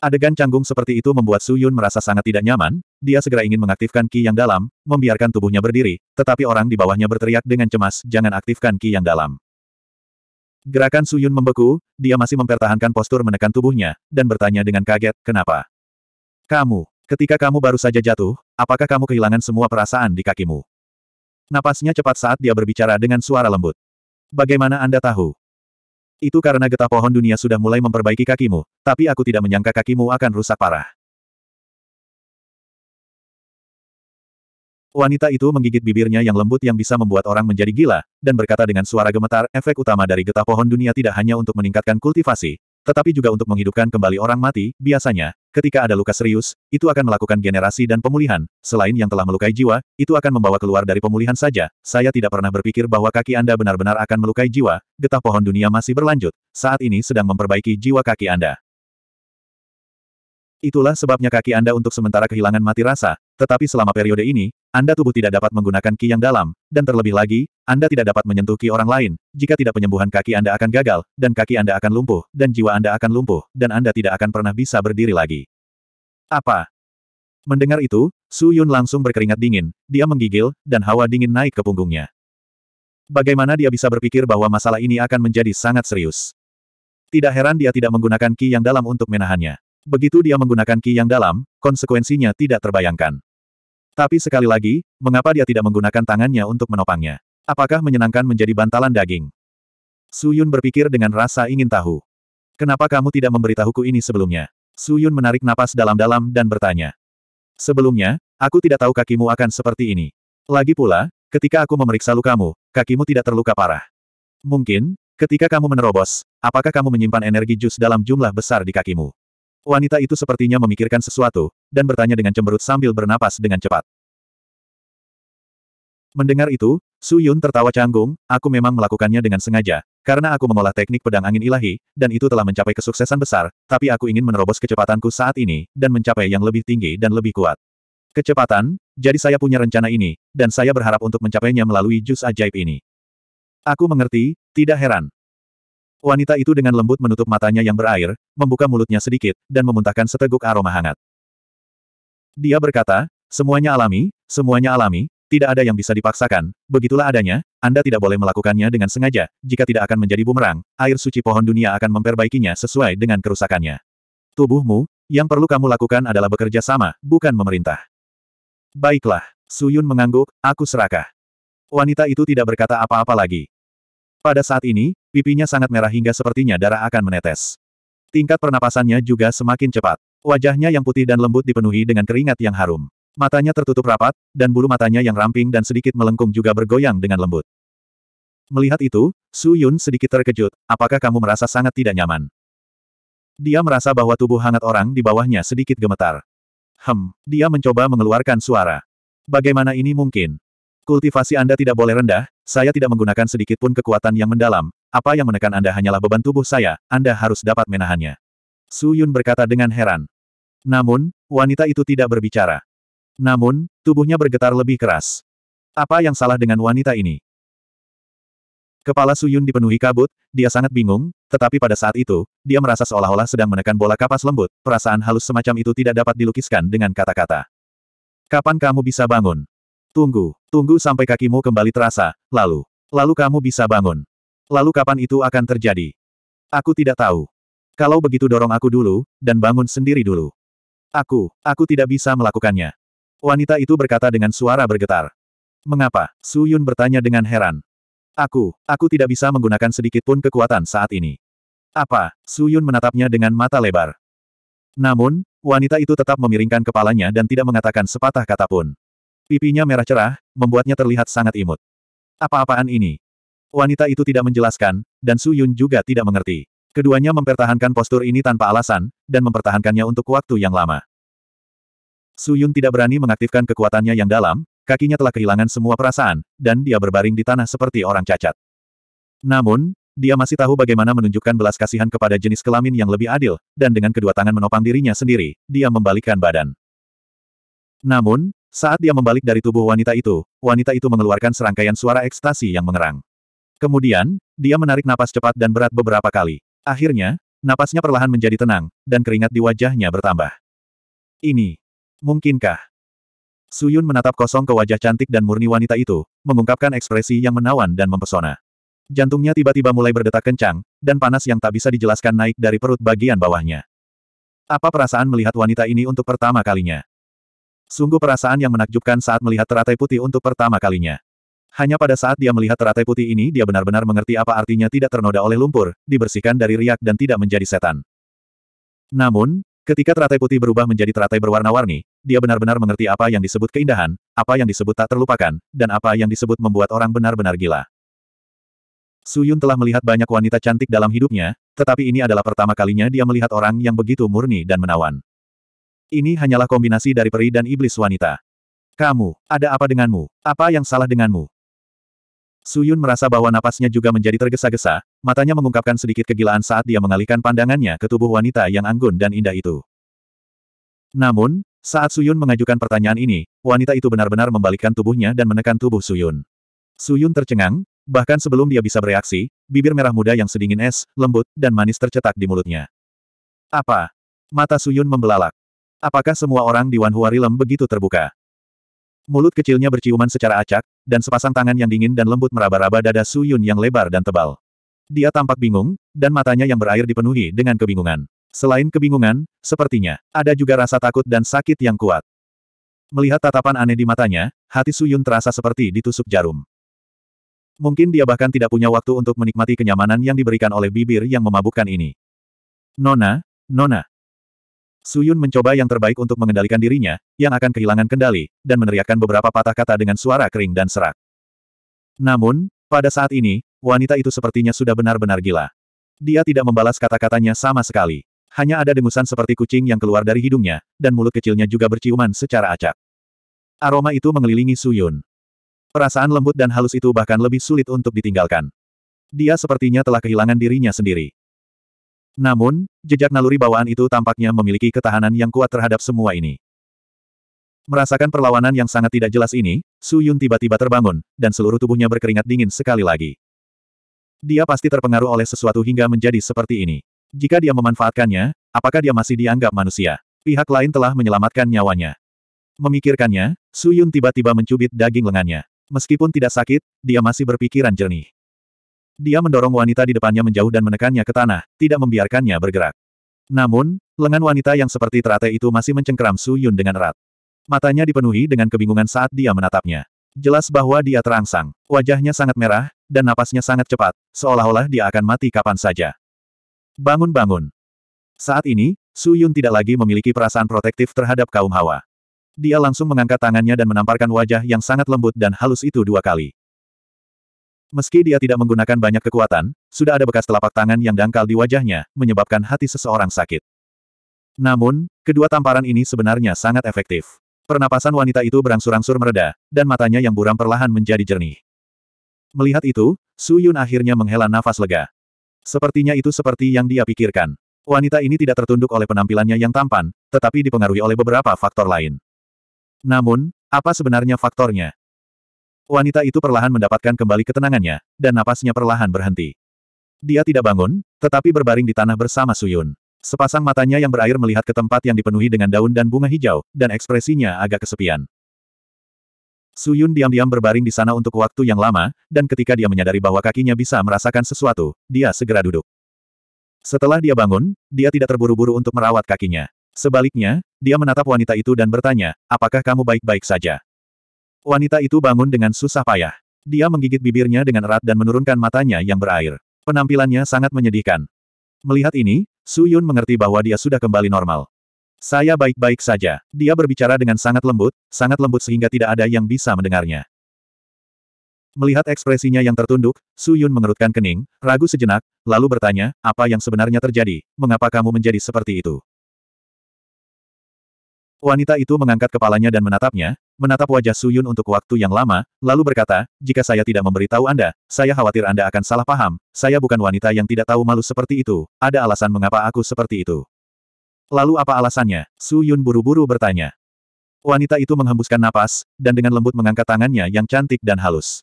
Adegan canggung seperti itu membuat Su Yun merasa sangat tidak nyaman, dia segera ingin mengaktifkan ki yang dalam, membiarkan tubuhnya berdiri, tetapi orang di bawahnya berteriak dengan cemas, jangan aktifkan ki yang dalam. Gerakan Su Yun membeku, dia masih mempertahankan postur menekan tubuhnya, dan bertanya dengan kaget, kenapa? Kamu, ketika kamu baru saja jatuh, apakah kamu kehilangan semua perasaan di kakimu? Napasnya cepat saat dia berbicara dengan suara lembut. Bagaimana Anda tahu? Itu karena getah pohon dunia sudah mulai memperbaiki kakimu, tapi aku tidak menyangka kakimu akan rusak parah. Wanita itu menggigit bibirnya yang lembut yang bisa membuat orang menjadi gila, dan berkata dengan suara gemetar, efek utama dari getah pohon dunia tidak hanya untuk meningkatkan kultivasi, tetapi juga untuk menghidupkan kembali orang mati, biasanya, ketika ada luka serius, itu akan melakukan generasi dan pemulihan, selain yang telah melukai jiwa, itu akan membawa keluar dari pemulihan saja, saya tidak pernah berpikir bahwa kaki Anda benar-benar akan melukai jiwa, getah pohon dunia masih berlanjut, saat ini sedang memperbaiki jiwa kaki Anda. Itulah sebabnya kaki Anda untuk sementara kehilangan mati rasa, tetapi selama periode ini, Anda tubuh tidak dapat menggunakan ki yang dalam, dan terlebih lagi, Anda tidak dapat menyentuh ki orang lain, jika tidak penyembuhan kaki Anda akan gagal, dan kaki Anda akan lumpuh, dan jiwa Anda akan lumpuh, dan Anda tidak akan pernah bisa berdiri lagi. Apa? Mendengar itu, Su Yun langsung berkeringat dingin, dia menggigil, dan hawa dingin naik ke punggungnya. Bagaimana dia bisa berpikir bahwa masalah ini akan menjadi sangat serius? Tidak heran dia tidak menggunakan ki yang dalam untuk menahannya. Begitu dia menggunakan ki yang dalam, konsekuensinya tidak terbayangkan. Tapi sekali lagi, mengapa dia tidak menggunakan tangannya untuk menopangnya? Apakah menyenangkan menjadi bantalan daging? Su Yun berpikir dengan rasa ingin tahu. Kenapa kamu tidak memberitahuku ini sebelumnya? Su Yun menarik napas dalam-dalam dan bertanya. Sebelumnya, aku tidak tahu kakimu akan seperti ini. Lagi pula, ketika aku memeriksa lukamu, kakimu tidak terluka parah. Mungkin, ketika kamu menerobos, apakah kamu menyimpan energi jus dalam jumlah besar di kakimu? Wanita itu sepertinya memikirkan sesuatu, dan bertanya dengan cemberut sambil bernapas dengan cepat. Mendengar itu, Su Yun tertawa canggung, aku memang melakukannya dengan sengaja, karena aku mengolah teknik pedang angin ilahi, dan itu telah mencapai kesuksesan besar, tapi aku ingin menerobos kecepatanku saat ini, dan mencapai yang lebih tinggi dan lebih kuat. Kecepatan, jadi saya punya rencana ini, dan saya berharap untuk mencapainya melalui jus ajaib ini. Aku mengerti, tidak heran. Wanita itu dengan lembut menutup matanya yang berair, membuka mulutnya sedikit, dan memuntahkan seteguk aroma hangat. Dia berkata, semuanya alami, semuanya alami, tidak ada yang bisa dipaksakan, begitulah adanya, Anda tidak boleh melakukannya dengan sengaja, jika tidak akan menjadi bumerang, air suci pohon dunia akan memperbaikinya sesuai dengan kerusakannya. Tubuhmu, yang perlu kamu lakukan adalah bekerja sama, bukan memerintah. Baiklah, Suyun mengangguk, aku serakah. Wanita itu tidak berkata apa-apa lagi. Pada saat ini, pipinya sangat merah hingga sepertinya darah akan menetes. Tingkat pernapasannya juga semakin cepat. Wajahnya yang putih dan lembut dipenuhi dengan keringat yang harum. Matanya tertutup rapat, dan bulu matanya yang ramping dan sedikit melengkung juga bergoyang dengan lembut. Melihat itu, Su Yun sedikit terkejut, apakah kamu merasa sangat tidak nyaman? Dia merasa bahwa tubuh hangat orang di bawahnya sedikit gemetar. Hem, dia mencoba mengeluarkan suara. Bagaimana ini mungkin? Kultivasi Anda tidak boleh rendah, saya tidak menggunakan sedikit pun kekuatan yang mendalam, apa yang menekan Anda hanyalah beban tubuh saya, Anda harus dapat menahannya. Su Yun berkata dengan heran. Namun, wanita itu tidak berbicara. Namun, tubuhnya bergetar lebih keras. Apa yang salah dengan wanita ini? Kepala Su Yun dipenuhi kabut, dia sangat bingung, tetapi pada saat itu, dia merasa seolah-olah sedang menekan bola kapas lembut, perasaan halus semacam itu tidak dapat dilukiskan dengan kata-kata. Kapan kamu bisa bangun? Tunggu, tunggu sampai kakimu kembali terasa, lalu. Lalu kamu bisa bangun. Lalu kapan itu akan terjadi? Aku tidak tahu. Kalau begitu dorong aku dulu, dan bangun sendiri dulu. Aku, aku tidak bisa melakukannya. Wanita itu berkata dengan suara bergetar. Mengapa? Su Yun bertanya dengan heran. Aku, aku tidak bisa menggunakan sedikit pun kekuatan saat ini. Apa? Su Yun menatapnya dengan mata lebar. Namun, wanita itu tetap memiringkan kepalanya dan tidak mengatakan sepatah kata pun. Pipinya merah cerah, membuatnya terlihat sangat imut. Apa-apaan ini? Wanita itu tidak menjelaskan, dan Su Yun juga tidak mengerti. Keduanya mempertahankan postur ini tanpa alasan, dan mempertahankannya untuk waktu yang lama. Su Yun tidak berani mengaktifkan kekuatannya yang dalam, kakinya telah kehilangan semua perasaan, dan dia berbaring di tanah seperti orang cacat. Namun, dia masih tahu bagaimana menunjukkan belas kasihan kepada jenis kelamin yang lebih adil, dan dengan kedua tangan menopang dirinya sendiri, dia membalikkan badan. Namun, saat dia membalik dari tubuh wanita itu, wanita itu mengeluarkan serangkaian suara ekstasi yang mengerang. Kemudian, dia menarik napas cepat dan berat beberapa kali. Akhirnya, napasnya perlahan menjadi tenang, dan keringat di wajahnya bertambah. Ini. Mungkinkah? Suyun menatap kosong ke wajah cantik dan murni wanita itu, mengungkapkan ekspresi yang menawan dan mempesona. Jantungnya tiba-tiba mulai berdetak kencang, dan panas yang tak bisa dijelaskan naik dari perut bagian bawahnya. Apa perasaan melihat wanita ini untuk pertama kalinya? Sungguh perasaan yang menakjubkan saat melihat teratai putih untuk pertama kalinya. Hanya pada saat dia melihat teratai putih ini dia benar-benar mengerti apa artinya tidak ternoda oleh lumpur, dibersihkan dari riak dan tidak menjadi setan. Namun, ketika teratai putih berubah menjadi teratai berwarna-warni, dia benar-benar mengerti apa yang disebut keindahan, apa yang disebut tak terlupakan, dan apa yang disebut membuat orang benar-benar gila. Suyun telah melihat banyak wanita cantik dalam hidupnya, tetapi ini adalah pertama kalinya dia melihat orang yang begitu murni dan menawan. Ini hanyalah kombinasi dari peri dan iblis wanita. Kamu, ada apa denganmu? Apa yang salah denganmu? Suyun merasa bahwa napasnya juga menjadi tergesa-gesa, matanya mengungkapkan sedikit kegilaan saat dia mengalihkan pandangannya ke tubuh wanita yang anggun dan indah itu. Namun, saat Suyun mengajukan pertanyaan ini, wanita itu benar-benar membalikkan tubuhnya dan menekan tubuh Suyun. Suyun tercengang, bahkan sebelum dia bisa bereaksi, bibir merah muda yang sedingin es, lembut, dan manis tercetak di mulutnya. Apa? Mata Suyun membelalak. Apakah semua orang di Wanhuarilem begitu terbuka? Mulut kecilnya berciuman secara acak, dan sepasang tangan yang dingin dan lembut meraba-raba dada Su Yun yang lebar dan tebal. Dia tampak bingung, dan matanya yang berair dipenuhi dengan kebingungan. Selain kebingungan, sepertinya, ada juga rasa takut dan sakit yang kuat. Melihat tatapan aneh di matanya, hati Su Yun terasa seperti ditusuk jarum. Mungkin dia bahkan tidak punya waktu untuk menikmati kenyamanan yang diberikan oleh bibir yang memabukkan ini. Nona, Nona, Suyun mencoba yang terbaik untuk mengendalikan dirinya, yang akan kehilangan kendali, dan meneriakkan beberapa patah kata dengan suara kering dan serak. Namun, pada saat ini, wanita itu sepertinya sudah benar-benar gila. Dia tidak membalas kata-katanya sama sekali. Hanya ada dengusan seperti kucing yang keluar dari hidungnya, dan mulut kecilnya juga berciuman secara acak. Aroma itu mengelilingi Suyun. Perasaan lembut dan halus itu bahkan lebih sulit untuk ditinggalkan. Dia sepertinya telah kehilangan dirinya sendiri. Namun, jejak naluri bawaan itu tampaknya memiliki ketahanan yang kuat terhadap semua ini. Merasakan perlawanan yang sangat tidak jelas ini, Su Yun tiba-tiba terbangun, dan seluruh tubuhnya berkeringat dingin sekali lagi. Dia pasti terpengaruh oleh sesuatu hingga menjadi seperti ini. Jika dia memanfaatkannya, apakah dia masih dianggap manusia? Pihak lain telah menyelamatkan nyawanya. Memikirkannya, Su Yun tiba-tiba mencubit daging lengannya. Meskipun tidak sakit, dia masih berpikiran jernih. Dia mendorong wanita di depannya menjauh dan menekannya ke tanah, tidak membiarkannya bergerak. Namun, lengan wanita yang seperti teratai itu masih mencengkeram Su Yun dengan erat. Matanya dipenuhi dengan kebingungan saat dia menatapnya. Jelas bahwa dia terangsang, wajahnya sangat merah, dan napasnya sangat cepat, seolah-olah dia akan mati kapan saja. Bangun-bangun. Saat ini, Su Yun tidak lagi memiliki perasaan protektif terhadap kaum hawa. Dia langsung mengangkat tangannya dan menamparkan wajah yang sangat lembut dan halus itu dua kali. Meski dia tidak menggunakan banyak kekuatan, sudah ada bekas telapak tangan yang dangkal di wajahnya, menyebabkan hati seseorang sakit. Namun, kedua tamparan ini sebenarnya sangat efektif. Pernapasan wanita itu berangsur-angsur mereda, dan matanya yang buram perlahan menjadi jernih. Melihat itu, Su Yun akhirnya menghela nafas lega. Sepertinya itu seperti yang dia pikirkan. Wanita ini tidak tertunduk oleh penampilannya yang tampan, tetapi dipengaruhi oleh beberapa faktor lain. Namun, apa sebenarnya faktornya? Wanita itu perlahan mendapatkan kembali ketenangannya, dan napasnya perlahan berhenti. Dia tidak bangun, tetapi berbaring di tanah bersama Suyun. Sepasang matanya yang berair melihat ke tempat yang dipenuhi dengan daun dan bunga hijau, dan ekspresinya agak kesepian. Suyun diam-diam berbaring di sana untuk waktu yang lama, dan ketika dia menyadari bahwa kakinya bisa merasakan sesuatu, dia segera duduk. Setelah dia bangun, dia tidak terburu-buru untuk merawat kakinya. Sebaliknya, dia menatap wanita itu dan bertanya, apakah kamu baik-baik saja? Wanita itu bangun dengan susah payah. Dia menggigit bibirnya dengan erat dan menurunkan matanya yang berair. Penampilannya sangat menyedihkan. Melihat ini, Su Yun mengerti bahwa dia sudah kembali normal. Saya baik-baik saja. Dia berbicara dengan sangat lembut, sangat lembut sehingga tidak ada yang bisa mendengarnya. Melihat ekspresinya yang tertunduk, Su Yun mengerutkan kening, ragu sejenak, lalu bertanya, apa yang sebenarnya terjadi, mengapa kamu menjadi seperti itu? Wanita itu mengangkat kepalanya dan menatapnya, menatap wajah Suyun untuk waktu yang lama, lalu berkata, jika saya tidak memberitahu Anda, saya khawatir Anda akan salah paham, saya bukan wanita yang tidak tahu malu seperti itu, ada alasan mengapa aku seperti itu. Lalu apa alasannya? Suyun buru-buru bertanya. Wanita itu menghembuskan napas, dan dengan lembut mengangkat tangannya yang cantik dan halus.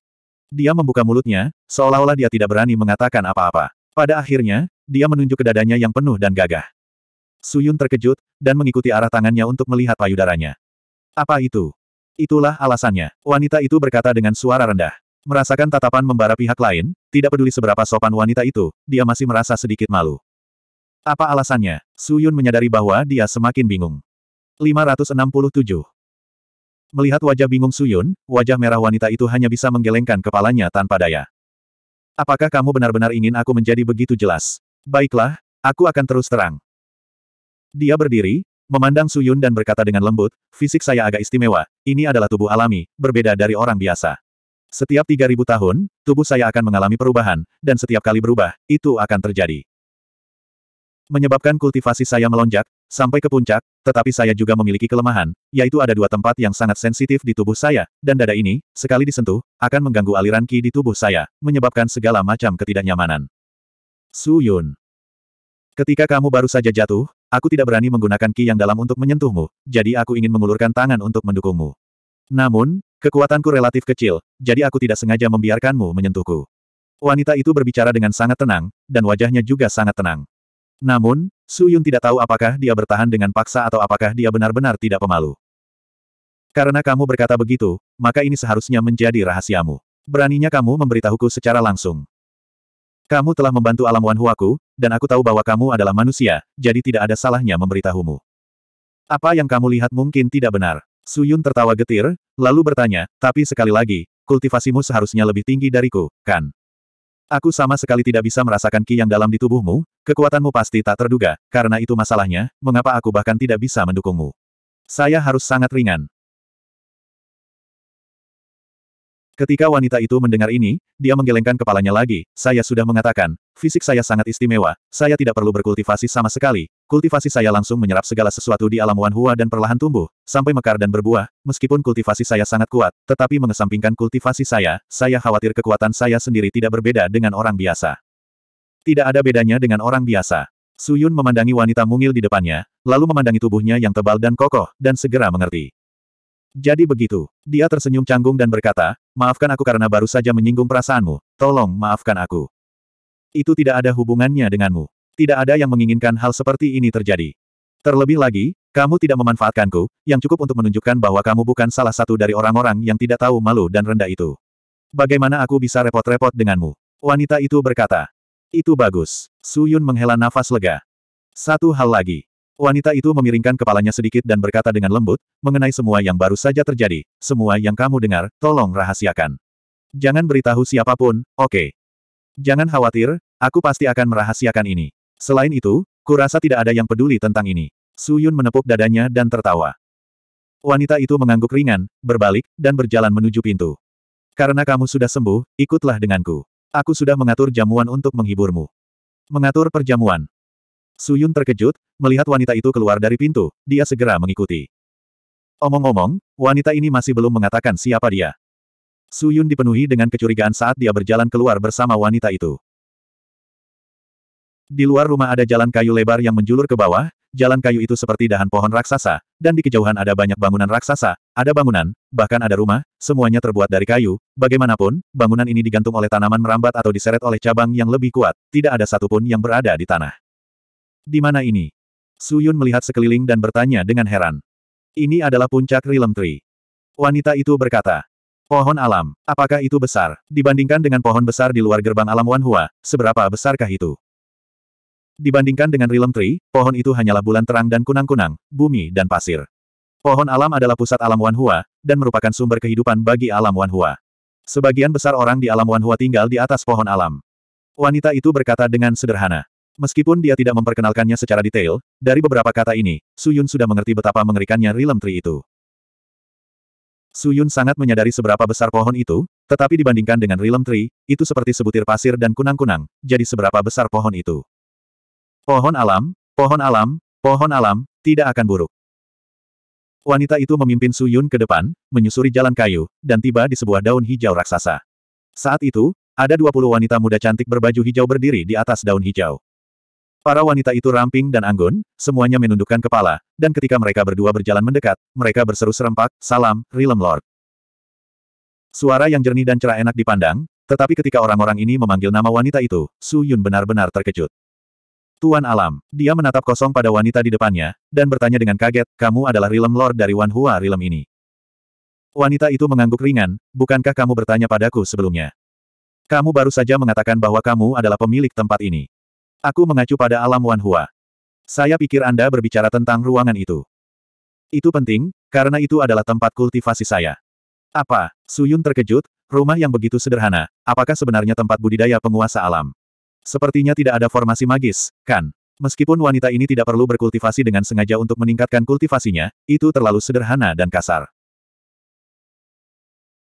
Dia membuka mulutnya, seolah-olah dia tidak berani mengatakan apa-apa. Pada akhirnya, dia menunjuk ke dadanya yang penuh dan gagah. Suyun terkejut, dan mengikuti arah tangannya untuk melihat payudaranya. Apa itu? Itulah alasannya. Wanita itu berkata dengan suara rendah. Merasakan tatapan membara pihak lain, tidak peduli seberapa sopan wanita itu, dia masih merasa sedikit malu. Apa alasannya? Suyun menyadari bahwa dia semakin bingung. 567 Melihat wajah bingung Suyun, wajah merah wanita itu hanya bisa menggelengkan kepalanya tanpa daya. Apakah kamu benar-benar ingin aku menjadi begitu jelas? Baiklah, aku akan terus terang. Dia berdiri, memandang Suyun dan berkata dengan lembut, fisik saya agak istimewa, ini adalah tubuh alami, berbeda dari orang biasa. Setiap 3000 tahun, tubuh saya akan mengalami perubahan, dan setiap kali berubah, itu akan terjadi. Menyebabkan kultivasi saya melonjak, sampai ke puncak, tetapi saya juga memiliki kelemahan, yaitu ada dua tempat yang sangat sensitif di tubuh saya, dan dada ini, sekali disentuh, akan mengganggu aliran ki di tubuh saya, menyebabkan segala macam ketidaknyamanan. Su Yun. Ketika kamu baru saja jatuh, Aku tidak berani menggunakan ki yang dalam untuk menyentuhmu, jadi aku ingin mengulurkan tangan untuk mendukungmu. Namun, kekuatanku relatif kecil, jadi aku tidak sengaja membiarkanmu menyentuhku. Wanita itu berbicara dengan sangat tenang, dan wajahnya juga sangat tenang. Namun, Su Yun tidak tahu apakah dia bertahan dengan paksa atau apakah dia benar-benar tidak pemalu. Karena kamu berkata begitu, maka ini seharusnya menjadi rahasiamu. Beraninya kamu memberitahuku secara langsung. Kamu telah membantu alam huaku, dan aku tahu bahwa kamu adalah manusia, jadi tidak ada salahnya memberitahumu. Apa yang kamu lihat mungkin tidak benar. Su Yun tertawa getir, lalu bertanya, tapi sekali lagi, kultivasimu seharusnya lebih tinggi dariku, kan? Aku sama sekali tidak bisa merasakan ki yang dalam di tubuhmu, kekuatanmu pasti tak terduga, karena itu masalahnya, mengapa aku bahkan tidak bisa mendukungmu. Saya harus sangat ringan. Ketika wanita itu mendengar ini, dia menggelengkan kepalanya lagi, saya sudah mengatakan, fisik saya sangat istimewa, saya tidak perlu berkultivasi sama sekali, kultivasi saya langsung menyerap segala sesuatu di alam Wan dan perlahan tumbuh, sampai mekar dan berbuah, meskipun kultivasi saya sangat kuat, tetapi mengesampingkan kultivasi saya, saya khawatir kekuatan saya sendiri tidak berbeda dengan orang biasa. Tidak ada bedanya dengan orang biasa. Suyun memandangi wanita mungil di depannya, lalu memandangi tubuhnya yang tebal dan kokoh, dan segera mengerti. Jadi begitu. Dia tersenyum canggung dan berkata, maafkan aku karena baru saja menyinggung perasaanmu, tolong maafkan aku. Itu tidak ada hubungannya denganmu. Tidak ada yang menginginkan hal seperti ini terjadi. Terlebih lagi, kamu tidak memanfaatkanku, yang cukup untuk menunjukkan bahwa kamu bukan salah satu dari orang-orang yang tidak tahu malu dan rendah itu. Bagaimana aku bisa repot-repot denganmu? Wanita itu berkata. Itu bagus. Suyun menghela nafas lega. Satu hal lagi. Wanita itu memiringkan kepalanya sedikit dan berkata dengan lembut, mengenai semua yang baru saja terjadi, semua yang kamu dengar, tolong rahasiakan. Jangan beritahu siapapun, oke. Okay. Jangan khawatir, aku pasti akan merahasiakan ini. Selain itu, kurasa tidak ada yang peduli tentang ini. Su Yun menepuk dadanya dan tertawa. Wanita itu mengangguk ringan, berbalik, dan berjalan menuju pintu. Karena kamu sudah sembuh, ikutlah denganku. Aku sudah mengatur jamuan untuk menghiburmu. Mengatur perjamuan, Suyun terkejut, melihat wanita itu keluar dari pintu, dia segera mengikuti. Omong-omong, wanita ini masih belum mengatakan siapa dia. Suyun dipenuhi dengan kecurigaan saat dia berjalan keluar bersama wanita itu. Di luar rumah ada jalan kayu lebar yang menjulur ke bawah, jalan kayu itu seperti dahan pohon raksasa, dan di kejauhan ada banyak bangunan raksasa, ada bangunan, bahkan ada rumah, semuanya terbuat dari kayu, bagaimanapun, bangunan ini digantung oleh tanaman merambat atau diseret oleh cabang yang lebih kuat, tidak ada satupun yang berada di tanah. Di mana ini? Su Yun melihat sekeliling dan bertanya dengan heran. Ini adalah puncak Rilem Tree. Wanita itu berkata. Pohon alam, apakah itu besar? Dibandingkan dengan pohon besar di luar gerbang alam Hua, seberapa besarkah itu? Dibandingkan dengan Rilem Tree, pohon itu hanyalah bulan terang dan kunang-kunang, bumi dan pasir. Pohon alam adalah pusat alam Hua dan merupakan sumber kehidupan bagi alam Hua. Sebagian besar orang di alam Hua tinggal di atas pohon alam. Wanita itu berkata dengan sederhana. Meskipun dia tidak memperkenalkannya secara detail, dari beberapa kata ini, Su Yun sudah mengerti betapa mengerikannya Rilem Tree itu. Su Yun sangat menyadari seberapa besar pohon itu, tetapi dibandingkan dengan Rilem Tree, itu seperti sebutir pasir dan kunang-kunang, jadi seberapa besar pohon itu. Pohon alam, pohon alam, pohon alam, tidak akan buruk. Wanita itu memimpin Su Yun ke depan, menyusuri jalan kayu, dan tiba di sebuah daun hijau raksasa. Saat itu, ada 20 wanita muda cantik berbaju hijau berdiri di atas daun hijau. Para wanita itu ramping dan anggun, semuanya menundukkan kepala, dan ketika mereka berdua berjalan mendekat, mereka berseru serempak, salam, Rilem Lord. Suara yang jernih dan cerah enak dipandang, tetapi ketika orang-orang ini memanggil nama wanita itu, Su Yun benar-benar terkejut. Tuan Alam, dia menatap kosong pada wanita di depannya, dan bertanya dengan kaget, kamu adalah Rilem Lord dari Wanhua Rilem ini. Wanita itu mengangguk ringan, bukankah kamu bertanya padaku sebelumnya? Kamu baru saja mengatakan bahwa kamu adalah pemilik tempat ini. Aku mengacu pada alam Wan Hua. Saya pikir Anda berbicara tentang ruangan itu. Itu penting, karena itu adalah tempat kultivasi saya. Apa? Suyun terkejut, rumah yang begitu sederhana, apakah sebenarnya tempat budidaya penguasa alam? Sepertinya tidak ada formasi magis, kan? Meskipun wanita ini tidak perlu berkultivasi dengan sengaja untuk meningkatkan kultivasinya, itu terlalu sederhana dan kasar.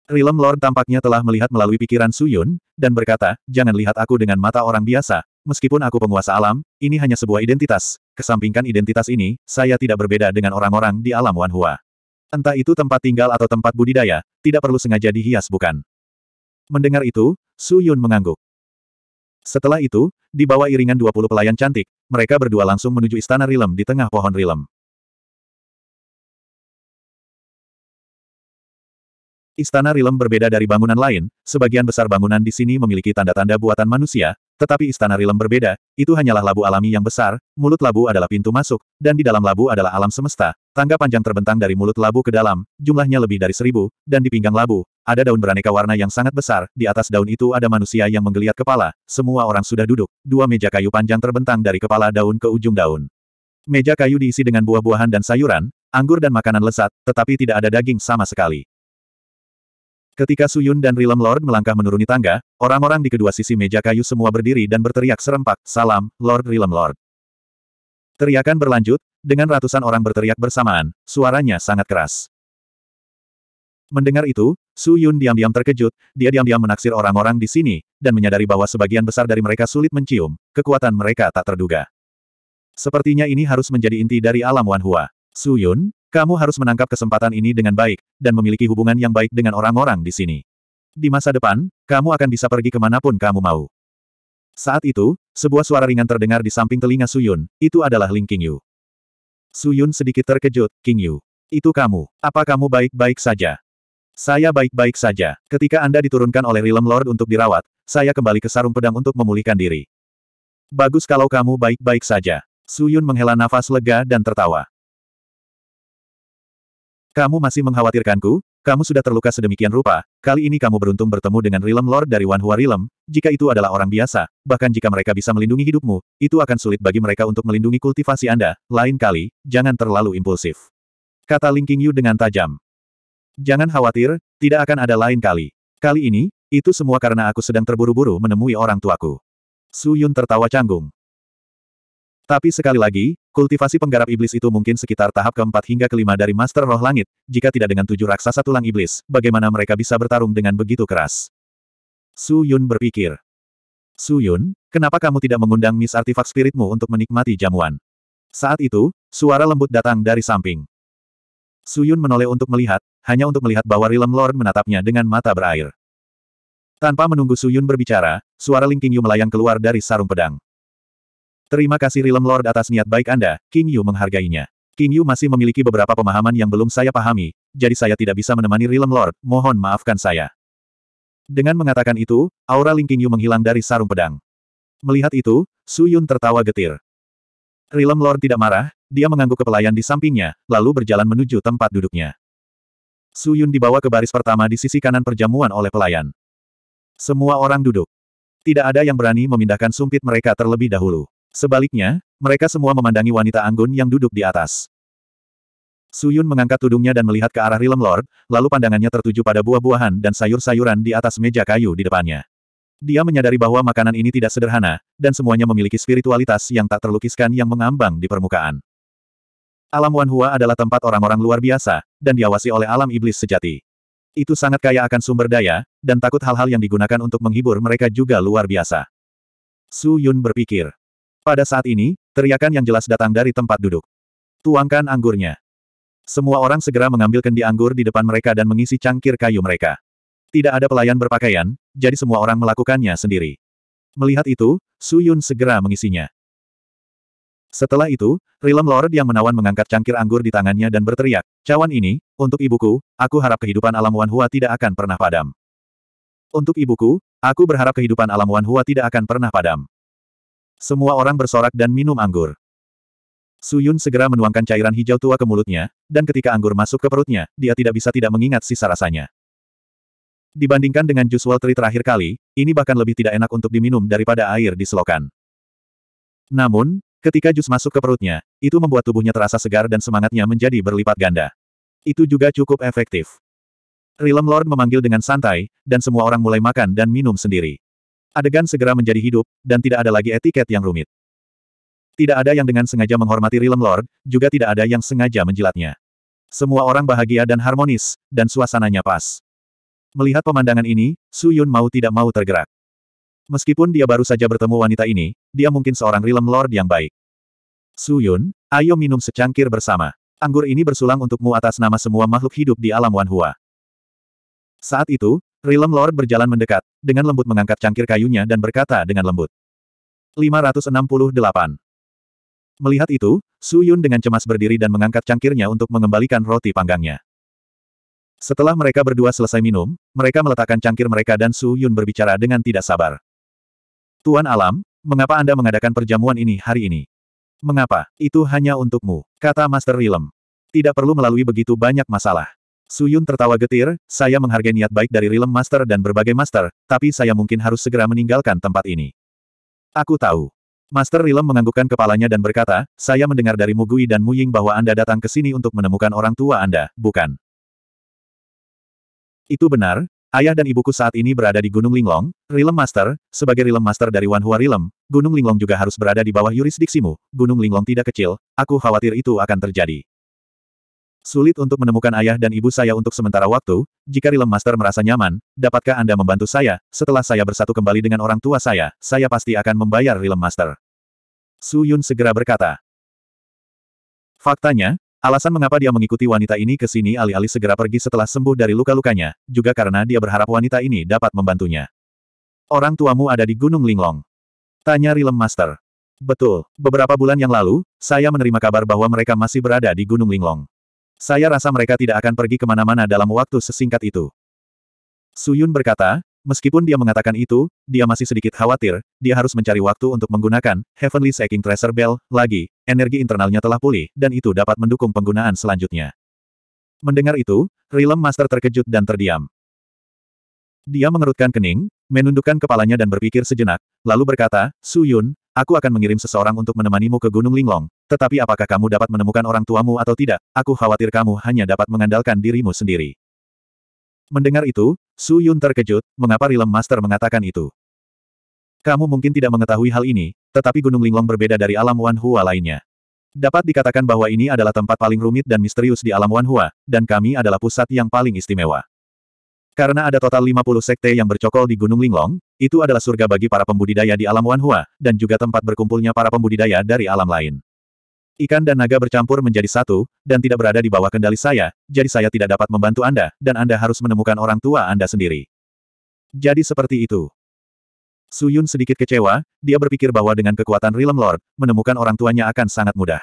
Rilem Lord tampaknya telah melihat melalui pikiran Suyun, dan berkata, jangan lihat aku dengan mata orang biasa, Meskipun aku penguasa alam, ini hanya sebuah identitas. Kesampingkan identitas ini, saya tidak berbeda dengan orang-orang di alam Wanhua. Entah itu tempat tinggal atau tempat budidaya, tidak perlu sengaja dihias bukan? Mendengar itu, Su Yun mengangguk. Setelah itu, di bawah iringan 20 pelayan cantik, mereka berdua langsung menuju istana Rilem di tengah pohon Rilem. Istana Rilem berbeda dari bangunan lain, sebagian besar bangunan di sini memiliki tanda-tanda buatan manusia, tetapi istana Rilem berbeda, itu hanyalah labu alami yang besar, mulut labu adalah pintu masuk, dan di dalam labu adalah alam semesta, tangga panjang terbentang dari mulut labu ke dalam, jumlahnya lebih dari seribu, dan di pinggang labu, ada daun beraneka warna yang sangat besar, di atas daun itu ada manusia yang menggeliat kepala, semua orang sudah duduk, dua meja kayu panjang terbentang dari kepala daun ke ujung daun. Meja kayu diisi dengan buah-buahan dan sayuran, anggur dan makanan lezat, tetapi tidak ada daging sama sekali. Ketika Suyun dan Rilem Lord melangkah menuruni tangga, orang-orang di kedua sisi meja kayu semua berdiri dan berteriak serempak, salam, Lord Rilem Lord. Teriakan berlanjut, dengan ratusan orang berteriak bersamaan, suaranya sangat keras. Mendengar itu, Su Yun diam-diam terkejut, dia diam-diam menaksir orang-orang di sini, dan menyadari bahwa sebagian besar dari mereka sulit mencium, kekuatan mereka tak terduga. Sepertinya ini harus menjadi inti dari alam Wanhua. Su Yun, kamu harus menangkap kesempatan ini dengan baik, dan memiliki hubungan yang baik dengan orang-orang di sini. Di masa depan, kamu akan bisa pergi kemanapun kamu mau. Saat itu, sebuah suara ringan terdengar di samping telinga Suyun, itu adalah Ling Qingyu. Suyun sedikit terkejut, King Yu, Itu kamu. Apa kamu baik-baik saja? Saya baik-baik saja. Ketika Anda diturunkan oleh Realm Lord untuk dirawat, saya kembali ke sarung pedang untuk memulihkan diri. Bagus kalau kamu baik-baik saja. Suyun menghela nafas lega dan tertawa. Kamu masih mengkhawatirkanku, kamu sudah terluka sedemikian rupa, kali ini kamu beruntung bertemu dengan Rilem Lord dari Wanhua Rilem, jika itu adalah orang biasa, bahkan jika mereka bisa melindungi hidupmu, itu akan sulit bagi mereka untuk melindungi kultivasi Anda, lain kali, jangan terlalu impulsif. Kata Ling Qingyu dengan tajam. Jangan khawatir, tidak akan ada lain kali. Kali ini, itu semua karena aku sedang terburu-buru menemui orang tuaku. Su Yun tertawa canggung. Tapi sekali lagi, kultivasi penggarap iblis itu mungkin sekitar tahap keempat hingga kelima dari Master Roh Langit, jika tidak dengan tujuh raksasa tulang iblis, bagaimana mereka bisa bertarung dengan begitu keras? Su Yun berpikir. Su Yun, kenapa kamu tidak mengundang Miss Artifak Spiritmu untuk menikmati jamuan? Saat itu, suara lembut datang dari samping. Su Yun menoleh untuk melihat, hanya untuk melihat bahwa Rilem Lord menatapnya dengan mata berair. Tanpa menunggu Su Yun berbicara, suara Ling Qingyu melayang keluar dari sarung pedang. Terima kasih Realm Lord atas niat baik Anda, King Yu menghargainya. King Yu masih memiliki beberapa pemahaman yang belum saya pahami, jadi saya tidak bisa menemani Realm Lord, mohon maafkan saya. Dengan mengatakan itu, aura Ling King Yu menghilang dari sarung pedang. Melihat itu, Su Yun tertawa getir. Realm Lord tidak marah, dia mengangguk ke pelayan di sampingnya, lalu berjalan menuju tempat duduknya. Su Yun dibawa ke baris pertama di sisi kanan perjamuan oleh pelayan. Semua orang duduk. Tidak ada yang berani memindahkan sumpit mereka terlebih dahulu. Sebaliknya, mereka semua memandangi wanita anggun yang duduk di atas. Suyun mengangkat tudungnya dan melihat ke arah Rilem Lord, lalu pandangannya tertuju pada buah-buahan dan sayur-sayuran di atas meja kayu di depannya. Dia menyadari bahwa makanan ini tidak sederhana, dan semuanya memiliki spiritualitas yang tak terlukiskan yang mengambang di permukaan. Alam Wan Hua adalah tempat orang-orang luar biasa, dan diawasi oleh alam iblis sejati. Itu sangat kaya akan sumber daya, dan takut hal-hal yang digunakan untuk menghibur mereka juga luar biasa. Su Yun berpikir, pada saat ini, teriakan yang jelas datang dari tempat duduk. Tuangkan anggurnya. Semua orang segera mengambil kendi anggur di depan mereka dan mengisi cangkir kayu mereka. Tidak ada pelayan berpakaian, jadi semua orang melakukannya sendiri. Melihat itu, Su Yun segera mengisinya. Setelah itu, Rilem Lord yang menawan mengangkat cangkir anggur di tangannya dan berteriak, Cawan ini, untuk ibuku, aku harap kehidupan alam Wan Hua tidak akan pernah padam. Untuk ibuku, aku berharap kehidupan alam Wan Hua tidak akan pernah padam. Semua orang bersorak dan minum anggur. Suyun segera menuangkan cairan hijau tua ke mulutnya, dan ketika anggur masuk ke perutnya, dia tidak bisa tidak mengingat sisa rasanya. Dibandingkan dengan jus Walteri terakhir kali, ini bahkan lebih tidak enak untuk diminum daripada air di selokan. Namun, ketika jus masuk ke perutnya, itu membuat tubuhnya terasa segar dan semangatnya menjadi berlipat ganda. Itu juga cukup efektif. Rilem Lord memanggil dengan santai, dan semua orang mulai makan dan minum sendiri. Adegan segera menjadi hidup, dan tidak ada lagi etiket yang rumit. Tidak ada yang dengan sengaja menghormati Realm Lord, juga tidak ada yang sengaja menjilatnya. Semua orang bahagia dan harmonis, dan suasananya pas. Melihat pemandangan ini, Su Yun mau tidak mau tergerak. Meskipun dia baru saja bertemu wanita ini, dia mungkin seorang Realm Lord yang baik. Su Yun, ayo minum secangkir bersama. Anggur ini bersulang untukmu atas nama semua makhluk hidup di alam Wanhua. Saat itu, Realm Lord berjalan mendekat, dengan lembut mengangkat cangkir kayunya dan berkata dengan lembut. 568. Melihat itu, Su Yun dengan cemas berdiri dan mengangkat cangkirnya untuk mengembalikan roti panggangnya. Setelah mereka berdua selesai minum, mereka meletakkan cangkir mereka dan Su Yun berbicara dengan tidak sabar. Tuan Alam, mengapa Anda mengadakan perjamuan ini hari ini? Mengapa? Itu hanya untukmu, kata Master Rilem. Tidak perlu melalui begitu banyak masalah. Suyun tertawa getir, saya menghargai niat baik dari Rilem Master dan berbagai Master, tapi saya mungkin harus segera meninggalkan tempat ini. Aku tahu. Master Rilem menganggukkan kepalanya dan berkata, saya mendengar dari Mugui dan Muying bahwa Anda datang ke sini untuk menemukan orang tua Anda, bukan? Itu benar, ayah dan ibuku saat ini berada di Gunung Linglong, Rilem Master, sebagai Rilem Master dari Wanhua Rilem, Gunung Linglong juga harus berada di bawah yurisdiksimu, Gunung Linglong tidak kecil, aku khawatir itu akan terjadi. Sulit untuk menemukan ayah dan ibu saya untuk sementara waktu, jika Rilem Master merasa nyaman, dapatkah Anda membantu saya, setelah saya bersatu kembali dengan orang tua saya, saya pasti akan membayar Rilem Master. Su Yun segera berkata. Faktanya, alasan mengapa dia mengikuti wanita ini ke sini alih-alih segera pergi setelah sembuh dari luka-lukanya, juga karena dia berharap wanita ini dapat membantunya. Orang tuamu ada di Gunung Linglong. Tanya Rilem Master. Betul, beberapa bulan yang lalu, saya menerima kabar bahwa mereka masih berada di Gunung Linglong. Saya rasa mereka tidak akan pergi kemana-mana dalam waktu sesingkat itu. Suyun berkata, meskipun dia mengatakan itu, dia masih sedikit khawatir, dia harus mencari waktu untuk menggunakan Heavenly Seeking Tracer Bell, lagi, energi internalnya telah pulih, dan itu dapat mendukung penggunaan selanjutnya. Mendengar itu, Realm Master terkejut dan terdiam. Dia mengerutkan kening, menundukkan kepalanya dan berpikir sejenak, lalu berkata, Suyun, Aku akan mengirim seseorang untuk menemanimu ke Gunung Linglong, tetapi apakah kamu dapat menemukan orang tuamu atau tidak, aku khawatir kamu hanya dapat mengandalkan dirimu sendiri. Mendengar itu, Su Yun terkejut, mengapa Rilem Master mengatakan itu. Kamu mungkin tidak mengetahui hal ini, tetapi Gunung Linglong berbeda dari alam Wan Hua lainnya. Dapat dikatakan bahwa ini adalah tempat paling rumit dan misterius di alam Wanhua, dan kami adalah pusat yang paling istimewa. Karena ada total 50 sekte yang bercokol di Gunung Linglong, itu adalah surga bagi para pembudidaya di alam Wanhua, dan juga tempat berkumpulnya para pembudidaya dari alam lain. Ikan dan naga bercampur menjadi satu, dan tidak berada di bawah kendali saya, jadi saya tidak dapat membantu Anda, dan Anda harus menemukan orang tua Anda sendiri. Jadi seperti itu. Suyun sedikit kecewa, dia berpikir bahwa dengan kekuatan Realm Lord, menemukan orang tuanya akan sangat mudah.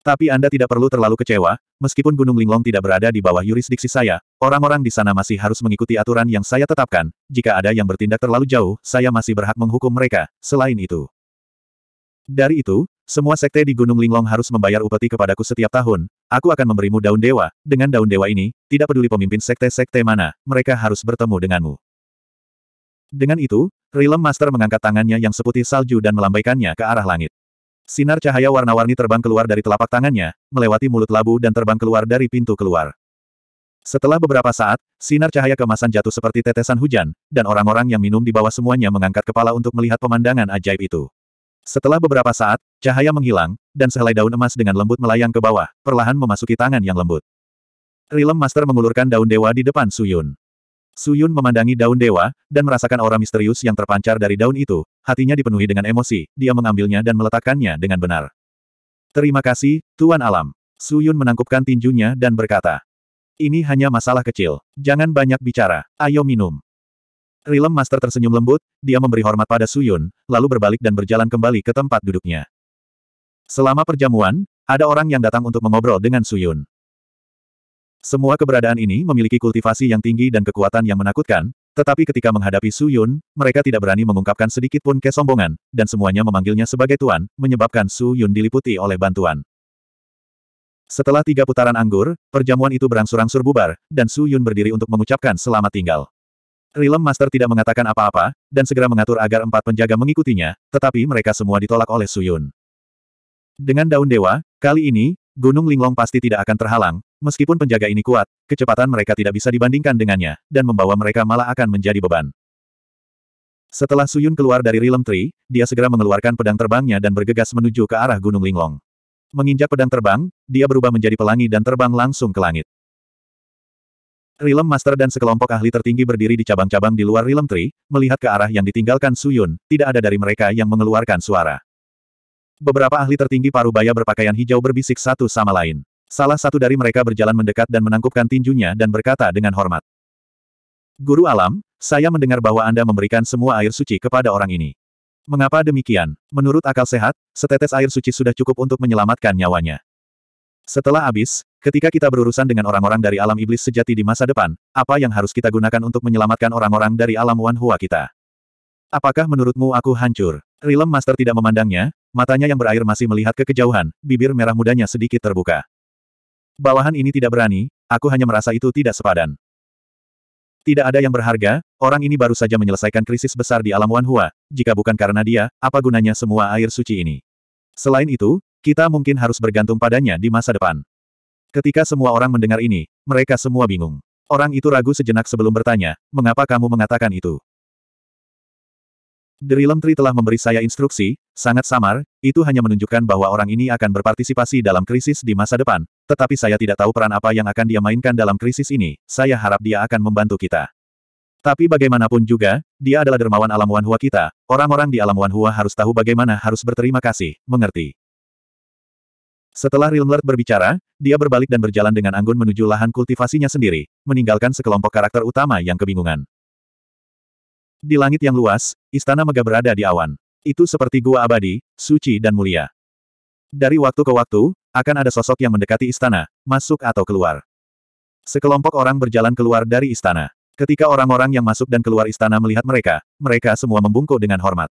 Tapi Anda tidak perlu terlalu kecewa, meskipun Gunung Linglong tidak berada di bawah yurisdiksi saya, orang-orang di sana masih harus mengikuti aturan yang saya tetapkan, jika ada yang bertindak terlalu jauh, saya masih berhak menghukum mereka, selain itu. Dari itu, semua sekte di Gunung Linglong harus membayar upeti kepadaku setiap tahun, aku akan memberimu daun dewa, dengan daun dewa ini, tidak peduli pemimpin sekte-sekte mana, mereka harus bertemu denganmu. Dengan itu, Realm Master mengangkat tangannya yang seputih salju dan melambaikannya ke arah langit. Sinar cahaya warna-warni terbang keluar dari telapak tangannya, melewati mulut labu dan terbang keluar dari pintu keluar. Setelah beberapa saat, sinar cahaya kemasan jatuh seperti tetesan hujan, dan orang-orang yang minum di bawah semuanya mengangkat kepala untuk melihat pemandangan ajaib itu. Setelah beberapa saat, cahaya menghilang, dan sehelai daun emas dengan lembut melayang ke bawah, perlahan memasuki tangan yang lembut. Rilem Master mengulurkan daun dewa di depan Suyun. Suyun memandangi daun dewa, dan merasakan aura misterius yang terpancar dari daun itu, hatinya dipenuhi dengan emosi, dia mengambilnya dan meletakkannya dengan benar. Terima kasih, Tuan Alam. Suyun menangkupkan tinjunya dan berkata. Ini hanya masalah kecil. Jangan banyak bicara. Ayo minum. Rilem Master tersenyum lembut, dia memberi hormat pada Suyun, lalu berbalik dan berjalan kembali ke tempat duduknya. Selama perjamuan, ada orang yang datang untuk mengobrol dengan Suyun. Semua keberadaan ini memiliki kultivasi yang tinggi dan kekuatan yang menakutkan, tetapi ketika menghadapi Su Yun, mereka tidak berani mengungkapkan sedikit pun kesombongan, dan semuanya memanggilnya sebagai tuan, menyebabkan Su Yun diliputi oleh bantuan. Setelah tiga putaran anggur, perjamuan itu berangsur-angsur bubar, dan Su Yun berdiri untuk mengucapkan selamat tinggal. Rilem Master tidak mengatakan apa-apa, dan segera mengatur agar empat penjaga mengikutinya, tetapi mereka semua ditolak oleh Su Yun. Dengan daun dewa, kali ini, Gunung Linglong pasti tidak akan terhalang, Meskipun penjaga ini kuat, kecepatan mereka tidak bisa dibandingkan dengannya, dan membawa mereka malah akan menjadi beban. Setelah Suyun keluar dari Realm Tree, dia segera mengeluarkan pedang terbangnya dan bergegas menuju ke arah Gunung Linglong. Menginjak pedang terbang, dia berubah menjadi pelangi dan terbang langsung ke langit. Realm Master dan sekelompok ahli tertinggi berdiri di cabang-cabang di luar Realm Tree, melihat ke arah yang ditinggalkan Suyun, tidak ada dari mereka yang mengeluarkan suara. Beberapa ahli tertinggi paruh baya berpakaian hijau berbisik satu sama lain. Salah satu dari mereka berjalan mendekat dan menangkupkan tinjunya dan berkata dengan hormat. Guru alam, saya mendengar bahwa Anda memberikan semua air suci kepada orang ini. Mengapa demikian? Menurut akal sehat, setetes air suci sudah cukup untuk menyelamatkan nyawanya. Setelah habis, ketika kita berurusan dengan orang-orang dari alam iblis sejati di masa depan, apa yang harus kita gunakan untuk menyelamatkan orang-orang dari alam Wan Hua kita? Apakah menurutmu aku hancur? Rilem Master tidak memandangnya, matanya yang berair masih melihat ke kejauhan, bibir merah mudanya sedikit terbuka bawahan ini tidak berani, aku hanya merasa itu tidak sepadan. Tidak ada yang berharga, orang ini baru saja menyelesaikan krisis besar di alam Wanhua, jika bukan karena dia, apa gunanya semua air suci ini? Selain itu, kita mungkin harus bergantung padanya di masa depan. Ketika semua orang mendengar ini, mereka semua bingung. Orang itu ragu sejenak sebelum bertanya, mengapa kamu mengatakan itu? Deri Lemtri telah memberi saya instruksi, sangat samar, itu hanya menunjukkan bahwa orang ini akan berpartisipasi dalam krisis di masa depan, tetapi saya tidak tahu peran apa yang akan dia mainkan dalam krisis ini, saya harap dia akan membantu kita. Tapi bagaimanapun juga, dia adalah dermawan alam Wanhua kita, orang-orang di alam Wanhua harus tahu bagaimana harus berterima kasih, mengerti. Setelah Rilmlert berbicara, dia berbalik dan berjalan dengan anggun menuju lahan kultivasinya sendiri, meninggalkan sekelompok karakter utama yang kebingungan. Di langit yang luas, istana megah berada di awan. Itu seperti gua abadi, suci dan mulia. Dari waktu ke waktu, akan ada sosok yang mendekati istana, masuk atau keluar. Sekelompok orang berjalan keluar dari istana. Ketika orang-orang yang masuk dan keluar istana melihat mereka, mereka semua membungkuk dengan hormat.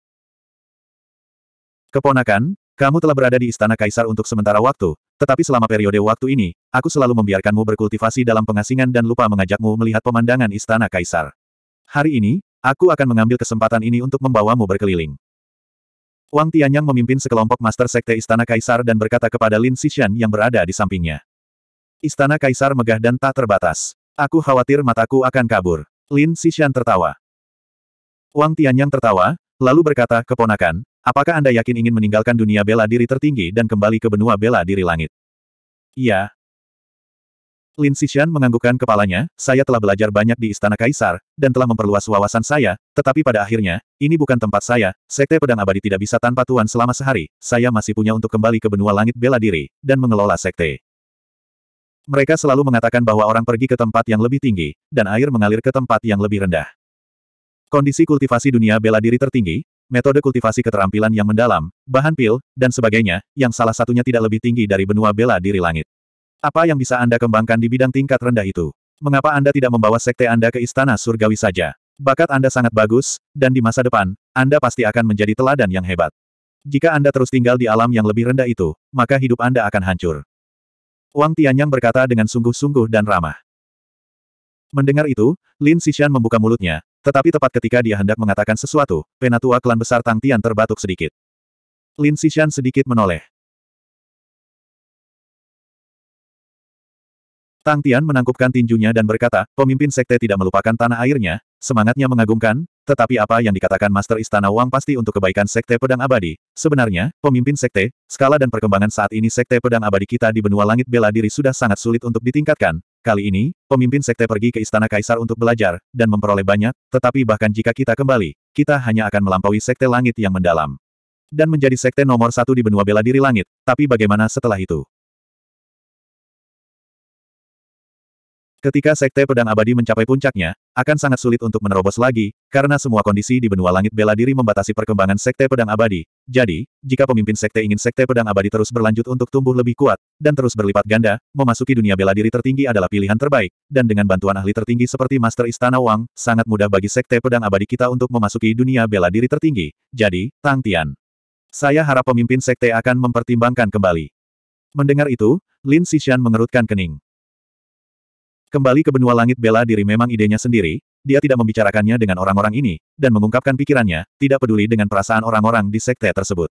Keponakan, kamu telah berada di istana kaisar untuk sementara waktu, tetapi selama periode waktu ini, aku selalu membiarkanmu berkultivasi dalam pengasingan dan lupa mengajakmu melihat pemandangan istana kaisar. Hari ini, Aku akan mengambil kesempatan ini untuk membawamu berkeliling. Wang Tianyang memimpin sekelompok master sekte Istana Kaisar dan berkata kepada Lin Xishan yang berada di sampingnya. Istana Kaisar megah dan tak terbatas. Aku khawatir mataku akan kabur. Lin Xishan tertawa. Wang Tianyang tertawa, lalu berkata, keponakan, apakah Anda yakin ingin meninggalkan dunia bela diri tertinggi dan kembali ke benua bela diri langit? Iya, Lin Xishan menganggukkan kepalanya, saya telah belajar banyak di Istana Kaisar, dan telah memperluas wawasan saya, tetapi pada akhirnya, ini bukan tempat saya, Sekte Pedang Abadi tidak bisa tanpa Tuan selama sehari, saya masih punya untuk kembali ke benua langit bela diri, dan mengelola Sekte. Mereka selalu mengatakan bahwa orang pergi ke tempat yang lebih tinggi, dan air mengalir ke tempat yang lebih rendah. Kondisi kultivasi dunia bela diri tertinggi, metode kultivasi keterampilan yang mendalam, bahan pil, dan sebagainya, yang salah satunya tidak lebih tinggi dari benua bela diri langit. Apa yang bisa Anda kembangkan di bidang tingkat rendah itu? Mengapa Anda tidak membawa sekte Anda ke istana surgawi saja? Bakat Anda sangat bagus, dan di masa depan, Anda pasti akan menjadi teladan yang hebat. Jika Anda terus tinggal di alam yang lebih rendah itu, maka hidup Anda akan hancur. Wang Tianyang berkata dengan sungguh-sungguh dan ramah. Mendengar itu, Lin Xishan membuka mulutnya, tetapi tepat ketika dia hendak mengatakan sesuatu, penatua klan besar Tang Tian terbatuk sedikit. Lin Xishan sedikit menoleh. Tang Tian menangkupkan tinjunya dan berkata, pemimpin sekte tidak melupakan tanah airnya, semangatnya mengagumkan, tetapi apa yang dikatakan Master Istana Wang pasti untuk kebaikan sekte pedang abadi. Sebenarnya, pemimpin sekte, skala dan perkembangan saat ini sekte pedang abadi kita di benua langit bela diri sudah sangat sulit untuk ditingkatkan. Kali ini, pemimpin sekte pergi ke Istana Kaisar untuk belajar, dan memperoleh banyak, tetapi bahkan jika kita kembali, kita hanya akan melampaui sekte langit yang mendalam. Dan menjadi sekte nomor satu di benua bela diri langit, tapi bagaimana setelah itu? Ketika Sekte Pedang Abadi mencapai puncaknya, akan sangat sulit untuk menerobos lagi, karena semua kondisi di benua langit bela diri membatasi perkembangan Sekte Pedang Abadi. Jadi, jika pemimpin Sekte ingin Sekte Pedang Abadi terus berlanjut untuk tumbuh lebih kuat, dan terus berlipat ganda, memasuki dunia bela diri tertinggi adalah pilihan terbaik, dan dengan bantuan ahli tertinggi seperti Master Istana Wang, sangat mudah bagi Sekte Pedang Abadi kita untuk memasuki dunia bela diri tertinggi. Jadi, Tang Tian. Saya harap pemimpin Sekte akan mempertimbangkan kembali. Mendengar itu, Lin Sishan mengerutkan kening. Kembali ke benua langit bela diri memang idenya sendiri, dia tidak membicarakannya dengan orang-orang ini, dan mengungkapkan pikirannya, tidak peduli dengan perasaan orang-orang di sekte tersebut.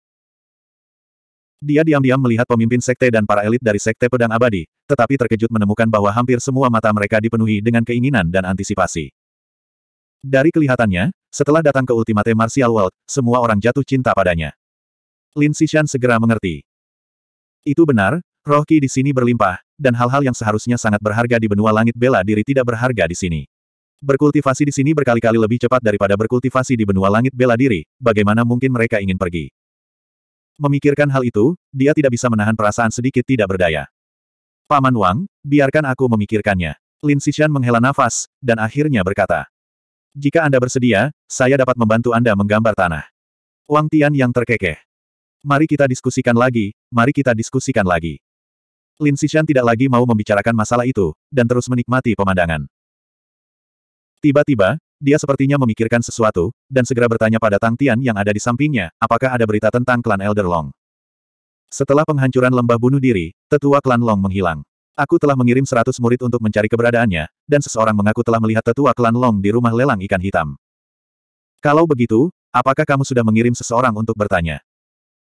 Dia diam-diam melihat pemimpin sekte dan para elit dari sekte pedang abadi, tetapi terkejut menemukan bahwa hampir semua mata mereka dipenuhi dengan keinginan dan antisipasi. Dari kelihatannya, setelah datang ke Ultimate Martial World, semua orang jatuh cinta padanya. Lin Sishan segera mengerti. Itu benar, Roh Ki di sini berlimpah, dan hal-hal yang seharusnya sangat berharga di benua langit bela diri tidak berharga di sini. Berkultivasi di sini berkali-kali lebih cepat daripada berkultivasi di benua langit bela diri, bagaimana mungkin mereka ingin pergi. Memikirkan hal itu, dia tidak bisa menahan perasaan sedikit tidak berdaya. Paman Wang, biarkan aku memikirkannya. Lin Sishan menghela nafas, dan akhirnya berkata. Jika Anda bersedia, saya dapat membantu Anda menggambar tanah. Wang Tian yang terkekeh. Mari kita diskusikan lagi, mari kita diskusikan lagi. Lin Xishan tidak lagi mau membicarakan masalah itu, dan terus menikmati pemandangan. Tiba-tiba, dia sepertinya memikirkan sesuatu, dan segera bertanya pada Tang Tian yang ada di sampingnya, apakah ada berita tentang klan Elder Long. Setelah penghancuran lembah bunuh diri, tetua klan Long menghilang. Aku telah mengirim seratus murid untuk mencari keberadaannya, dan seseorang mengaku telah melihat tetua klan Long di rumah lelang ikan hitam. Kalau begitu, apakah kamu sudah mengirim seseorang untuk bertanya?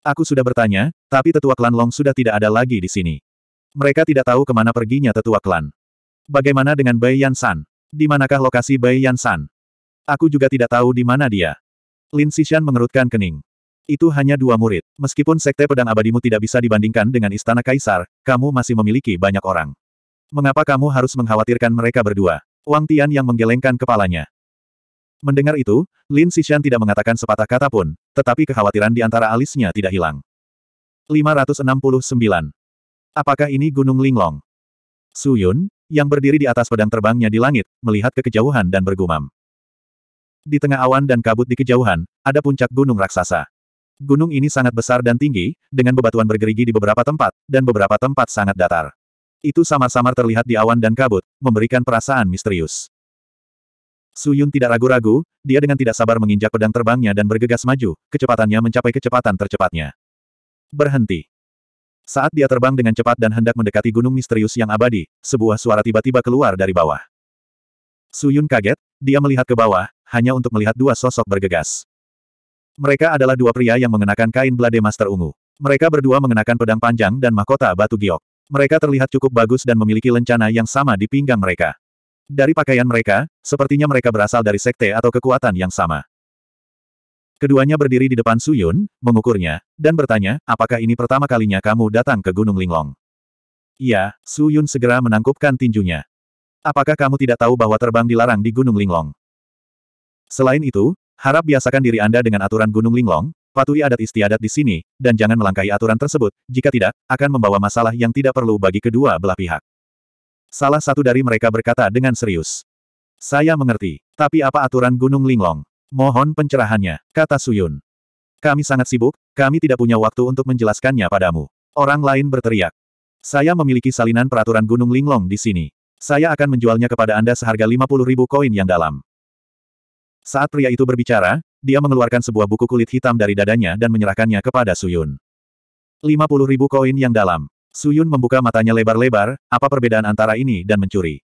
Aku sudah bertanya, tapi tetua klan Long sudah tidak ada lagi di sini. Mereka tidak tahu kemana perginya tetua klan. Bagaimana dengan Bai Yansan? Di manakah lokasi Bai Yansan? Aku juga tidak tahu di mana dia. Lin Xishan mengerutkan kening. Itu hanya dua murid. Meskipun sekte pedang abadimu tidak bisa dibandingkan dengan istana kaisar, kamu masih memiliki banyak orang. Mengapa kamu harus mengkhawatirkan mereka berdua? Wang Tian yang menggelengkan kepalanya. Mendengar itu, Lin Xishan tidak mengatakan sepatah kata pun, tetapi kekhawatiran di antara alisnya tidak hilang. 569 Apakah ini Gunung Linglong? Su Yun, yang berdiri di atas pedang terbangnya di langit, melihat ke kejauhan dan bergumam. Di tengah awan dan kabut di kejauhan, ada puncak gunung raksasa. Gunung ini sangat besar dan tinggi, dengan bebatuan bergerigi di beberapa tempat, dan beberapa tempat sangat datar. Itu samar-samar terlihat di awan dan kabut, memberikan perasaan misterius. Su Yun tidak ragu-ragu, dia dengan tidak sabar menginjak pedang terbangnya dan bergegas maju, kecepatannya mencapai kecepatan tercepatnya. Berhenti. Saat dia terbang dengan cepat dan hendak mendekati gunung misterius yang abadi, sebuah suara tiba-tiba keluar dari bawah. Suyun kaget, dia melihat ke bawah, hanya untuk melihat dua sosok bergegas. Mereka adalah dua pria yang mengenakan kain blade master ungu. Mereka berdua mengenakan pedang panjang dan mahkota batu giok. Mereka terlihat cukup bagus dan memiliki lencana yang sama di pinggang mereka. Dari pakaian mereka, sepertinya mereka berasal dari sekte atau kekuatan yang sama. Keduanya berdiri di depan Suyun, mengukurnya, dan bertanya, apakah ini pertama kalinya kamu datang ke Gunung Linglong? Iya, Suyun segera menangkupkan tinjunya. Apakah kamu tidak tahu bahwa terbang dilarang di Gunung Linglong? Selain itu, harap biasakan diri Anda dengan aturan Gunung Linglong, patuhi adat istiadat di sini, dan jangan melangkahi aturan tersebut, jika tidak, akan membawa masalah yang tidak perlu bagi kedua belah pihak. Salah satu dari mereka berkata dengan serius. Saya mengerti, tapi apa aturan Gunung Linglong? Mohon pencerahannya, kata Suyun. Kami sangat sibuk, kami tidak punya waktu untuk menjelaskannya padamu. Orang lain berteriak. Saya memiliki salinan peraturan Gunung Linglong di sini. Saya akan menjualnya kepada Anda seharga 50 ribu koin yang dalam. Saat pria itu berbicara, dia mengeluarkan sebuah buku kulit hitam dari dadanya dan menyerahkannya kepada Suyun. 50 ribu koin yang dalam. Suyun membuka matanya lebar-lebar, apa perbedaan antara ini dan mencuri?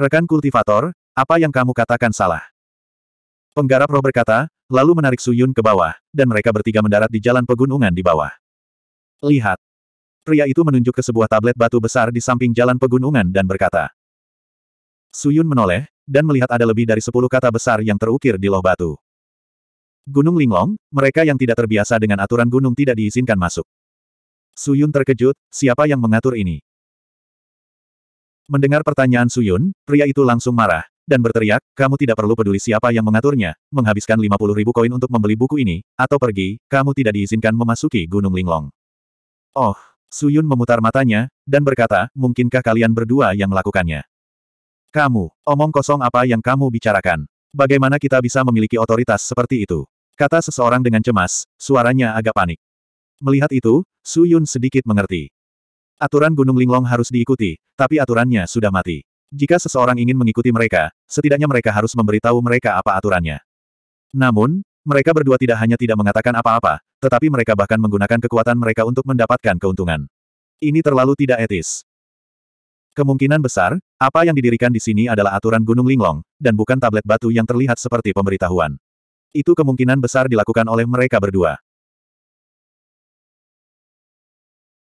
Rekan kultivator, apa yang kamu katakan salah? Penggarap roh berkata, lalu menarik Suyun ke bawah, dan mereka bertiga mendarat di jalan pegunungan di bawah. Lihat. Pria itu menunjuk ke sebuah tablet batu besar di samping jalan pegunungan dan berkata. Suyun menoleh, dan melihat ada lebih dari sepuluh kata besar yang terukir di loh batu. Gunung Linglong, mereka yang tidak terbiasa dengan aturan gunung tidak diizinkan masuk. Suyun terkejut, siapa yang mengatur ini? Mendengar pertanyaan Suyun, pria itu langsung marah, dan berteriak, kamu tidak perlu peduli siapa yang mengaturnya, menghabiskan 50 ribu koin untuk membeli buku ini, atau pergi, kamu tidak diizinkan memasuki Gunung Linglong. Oh, Suyun memutar matanya, dan berkata, mungkinkah kalian berdua yang melakukannya? Kamu, omong kosong apa yang kamu bicarakan? Bagaimana kita bisa memiliki otoritas seperti itu? Kata seseorang dengan cemas, suaranya agak panik. Melihat itu, Suyun sedikit mengerti. Aturan Gunung Linglong harus diikuti, tapi aturannya sudah mati. Jika seseorang ingin mengikuti mereka, setidaknya mereka harus memberitahu mereka apa aturannya. Namun, mereka berdua tidak hanya tidak mengatakan apa-apa, tetapi mereka bahkan menggunakan kekuatan mereka untuk mendapatkan keuntungan. Ini terlalu tidak etis. Kemungkinan besar, apa yang didirikan di sini adalah aturan Gunung Linglong, dan bukan tablet batu yang terlihat seperti pemberitahuan. Itu kemungkinan besar dilakukan oleh mereka berdua.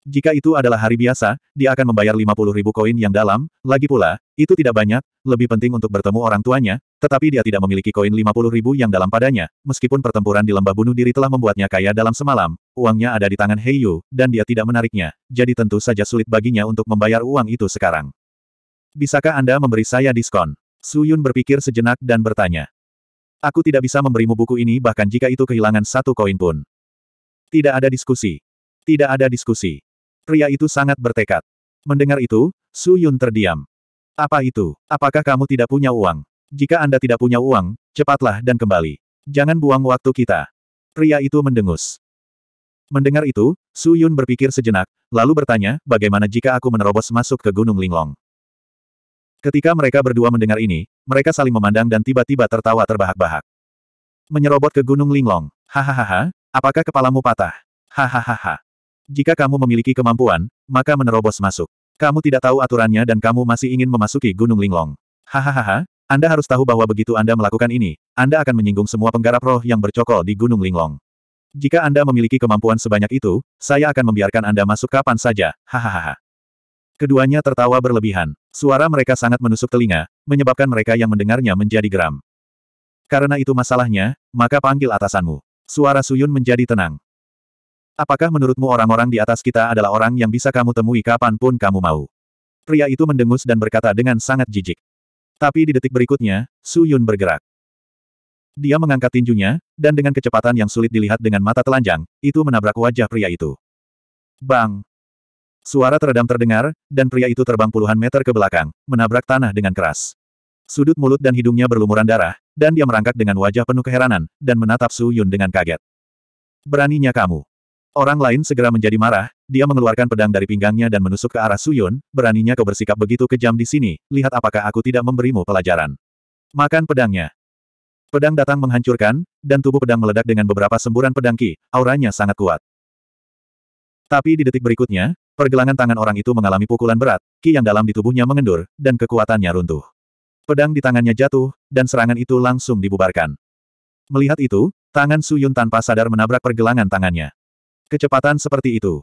Jika itu adalah hari biasa, dia akan membayar 50 ribu koin yang dalam, lagi pula, itu tidak banyak, lebih penting untuk bertemu orang tuanya, tetapi dia tidak memiliki koin 50 ribu yang dalam padanya, meskipun pertempuran di lembah bunuh diri telah membuatnya kaya dalam semalam, uangnya ada di tangan Heiyu, dan dia tidak menariknya, jadi tentu saja sulit baginya untuk membayar uang itu sekarang. Bisakah Anda memberi saya diskon? Su Yun berpikir sejenak dan bertanya. Aku tidak bisa memberimu buku ini bahkan jika itu kehilangan satu koin pun. Tidak ada diskusi. Tidak ada diskusi. Pria itu sangat bertekad. Mendengar itu, Su Yun terdiam. Apa itu? Apakah kamu tidak punya uang? Jika Anda tidak punya uang, cepatlah dan kembali. Jangan buang waktu kita. Pria itu mendengus. Mendengar itu, Su Yun berpikir sejenak, lalu bertanya, bagaimana jika aku menerobos masuk ke Gunung Linglong? Ketika mereka berdua mendengar ini, mereka saling memandang dan tiba-tiba tertawa terbahak-bahak. Menyerobot ke Gunung Linglong. Hahaha, apakah kepalamu patah? Hahaha. Jika kamu memiliki kemampuan, maka menerobos masuk. Kamu tidak tahu aturannya dan kamu masih ingin memasuki Gunung Linglong. Hahaha, Anda harus tahu bahwa begitu Anda melakukan ini, Anda akan menyinggung semua penggarap roh yang bercokol di Gunung Linglong. Jika Anda memiliki kemampuan sebanyak itu, saya akan membiarkan Anda masuk kapan saja, hahaha. Keduanya tertawa berlebihan. Suara mereka sangat menusuk telinga, menyebabkan mereka yang mendengarnya menjadi geram. Karena itu masalahnya, maka panggil atasanmu. Suara Suyun menjadi tenang. Apakah menurutmu orang-orang di atas kita adalah orang yang bisa kamu temui kapanpun kamu mau? Pria itu mendengus dan berkata dengan sangat jijik. Tapi di detik berikutnya, Su Yun bergerak. Dia mengangkat tinjunya, dan dengan kecepatan yang sulit dilihat dengan mata telanjang, itu menabrak wajah pria itu. Bang! Suara teredam terdengar, dan pria itu terbang puluhan meter ke belakang, menabrak tanah dengan keras. Sudut mulut dan hidungnya berlumuran darah, dan dia merangkak dengan wajah penuh keheranan, dan menatap Su Yun dengan kaget. Beraninya kamu. Orang lain segera menjadi marah, dia mengeluarkan pedang dari pinggangnya dan menusuk ke arah Suyun, beraninya kau bersikap begitu kejam di sini, lihat apakah aku tidak memberimu pelajaran. Makan pedangnya. Pedang datang menghancurkan, dan tubuh pedang meledak dengan beberapa semburan pedang ki, auranya sangat kuat. Tapi di detik berikutnya, pergelangan tangan orang itu mengalami pukulan berat, ki yang dalam di tubuhnya mengendur, dan kekuatannya runtuh. Pedang di tangannya jatuh, dan serangan itu langsung dibubarkan. Melihat itu, tangan Suyun tanpa sadar menabrak pergelangan tangannya. Kecepatan seperti itu.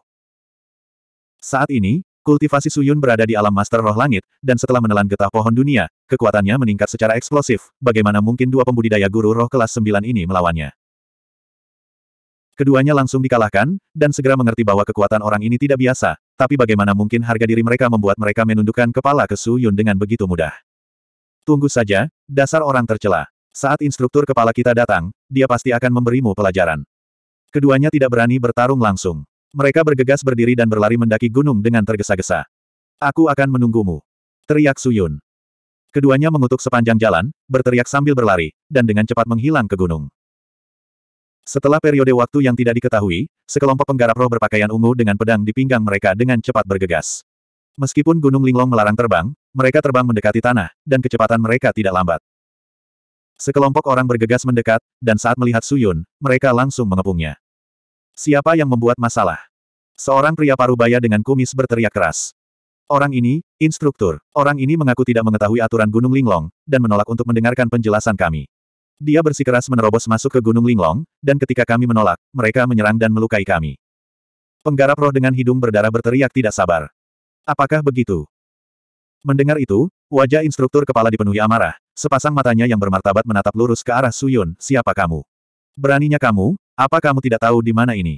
Saat ini, kultivasi Suyun berada di alam Master Roh Langit, dan setelah menelan getah pohon dunia, kekuatannya meningkat secara eksplosif, bagaimana mungkin dua pembudidaya guru roh kelas 9 ini melawannya. Keduanya langsung dikalahkan, dan segera mengerti bahwa kekuatan orang ini tidak biasa, tapi bagaimana mungkin harga diri mereka membuat mereka menundukkan kepala ke Suyun dengan begitu mudah. Tunggu saja, dasar orang tercela. Saat instruktur kepala kita datang, dia pasti akan memberimu pelajaran. Keduanya tidak berani bertarung langsung. Mereka bergegas berdiri dan berlari mendaki gunung dengan tergesa-gesa. Aku akan menunggumu. Teriak Suyun. Keduanya mengutuk sepanjang jalan, berteriak sambil berlari, dan dengan cepat menghilang ke gunung. Setelah periode waktu yang tidak diketahui, sekelompok penggarap roh berpakaian ungu dengan pedang di pinggang mereka dengan cepat bergegas. Meskipun Gunung Linglong melarang terbang, mereka terbang mendekati tanah, dan kecepatan mereka tidak lambat. Sekelompok orang bergegas mendekat, dan saat melihat Suyun, mereka langsung mengepungnya. Siapa yang membuat masalah? Seorang pria parubaya dengan kumis berteriak keras. Orang ini, instruktur. Orang ini mengaku tidak mengetahui aturan Gunung Linglong, dan menolak untuk mendengarkan penjelasan kami. Dia bersikeras menerobos masuk ke Gunung Linglong, dan ketika kami menolak, mereka menyerang dan melukai kami. Penggarap roh dengan hidung berdarah berteriak tidak sabar. Apakah begitu? Mendengar itu, wajah instruktur kepala dipenuhi amarah, sepasang matanya yang bermartabat menatap lurus ke arah Suyun, siapa kamu? Beraninya kamu, apa kamu tidak tahu di mana ini?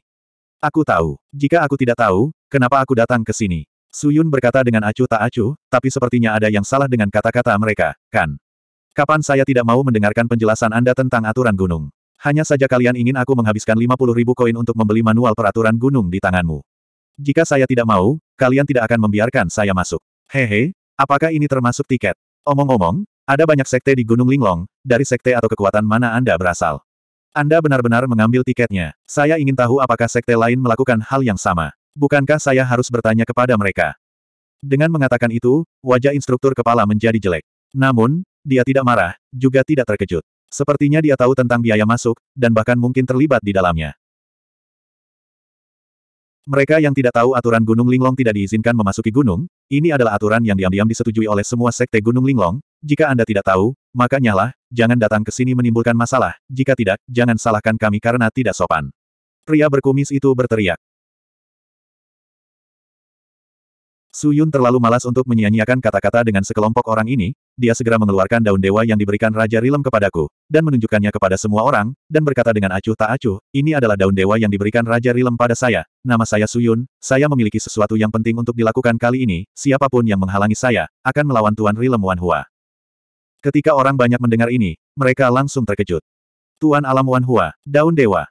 Aku tahu. Jika aku tidak tahu, kenapa aku datang ke sini? Suyun berkata dengan acuh tak acuh, tapi sepertinya ada yang salah dengan kata-kata mereka, kan? Kapan saya tidak mau mendengarkan penjelasan Anda tentang aturan gunung? Hanya saja kalian ingin aku menghabiskan 50 ribu koin untuk membeli manual peraturan gunung di tanganmu. Jika saya tidak mau, kalian tidak akan membiarkan saya masuk. Hehe, apakah ini termasuk tiket? Omong-omong, ada banyak sekte di Gunung Linglong, dari sekte atau kekuatan mana Anda berasal? Anda benar-benar mengambil tiketnya. Saya ingin tahu apakah sekte lain melakukan hal yang sama. Bukankah saya harus bertanya kepada mereka? Dengan mengatakan itu, wajah instruktur kepala menjadi jelek. Namun, dia tidak marah, juga tidak terkejut. Sepertinya dia tahu tentang biaya masuk, dan bahkan mungkin terlibat di dalamnya. Mereka yang tidak tahu aturan Gunung Linglong tidak diizinkan memasuki gunung, ini adalah aturan yang diam-diam disetujui oleh semua sekte Gunung Linglong. Jika Anda tidak tahu, maka nyalah, jangan datang ke sini menimbulkan masalah, jika tidak, jangan salahkan kami karena tidak sopan. Pria berkumis itu berteriak. Su Yun terlalu malas untuk menyia-nyiakan kata-kata dengan sekelompok orang ini, dia segera mengeluarkan daun dewa yang diberikan Raja Rilem kepadaku, dan menunjukkannya kepada semua orang, dan berkata dengan acuh tak acuh, ini adalah daun dewa yang diberikan Raja Rilem pada saya, nama saya Su Yun. saya memiliki sesuatu yang penting untuk dilakukan kali ini, siapapun yang menghalangi saya, akan melawan Tuan Rilem Wan Hua. Ketika orang banyak mendengar ini, mereka langsung terkejut. Tuan Alam Wan Hua, Daun Dewa.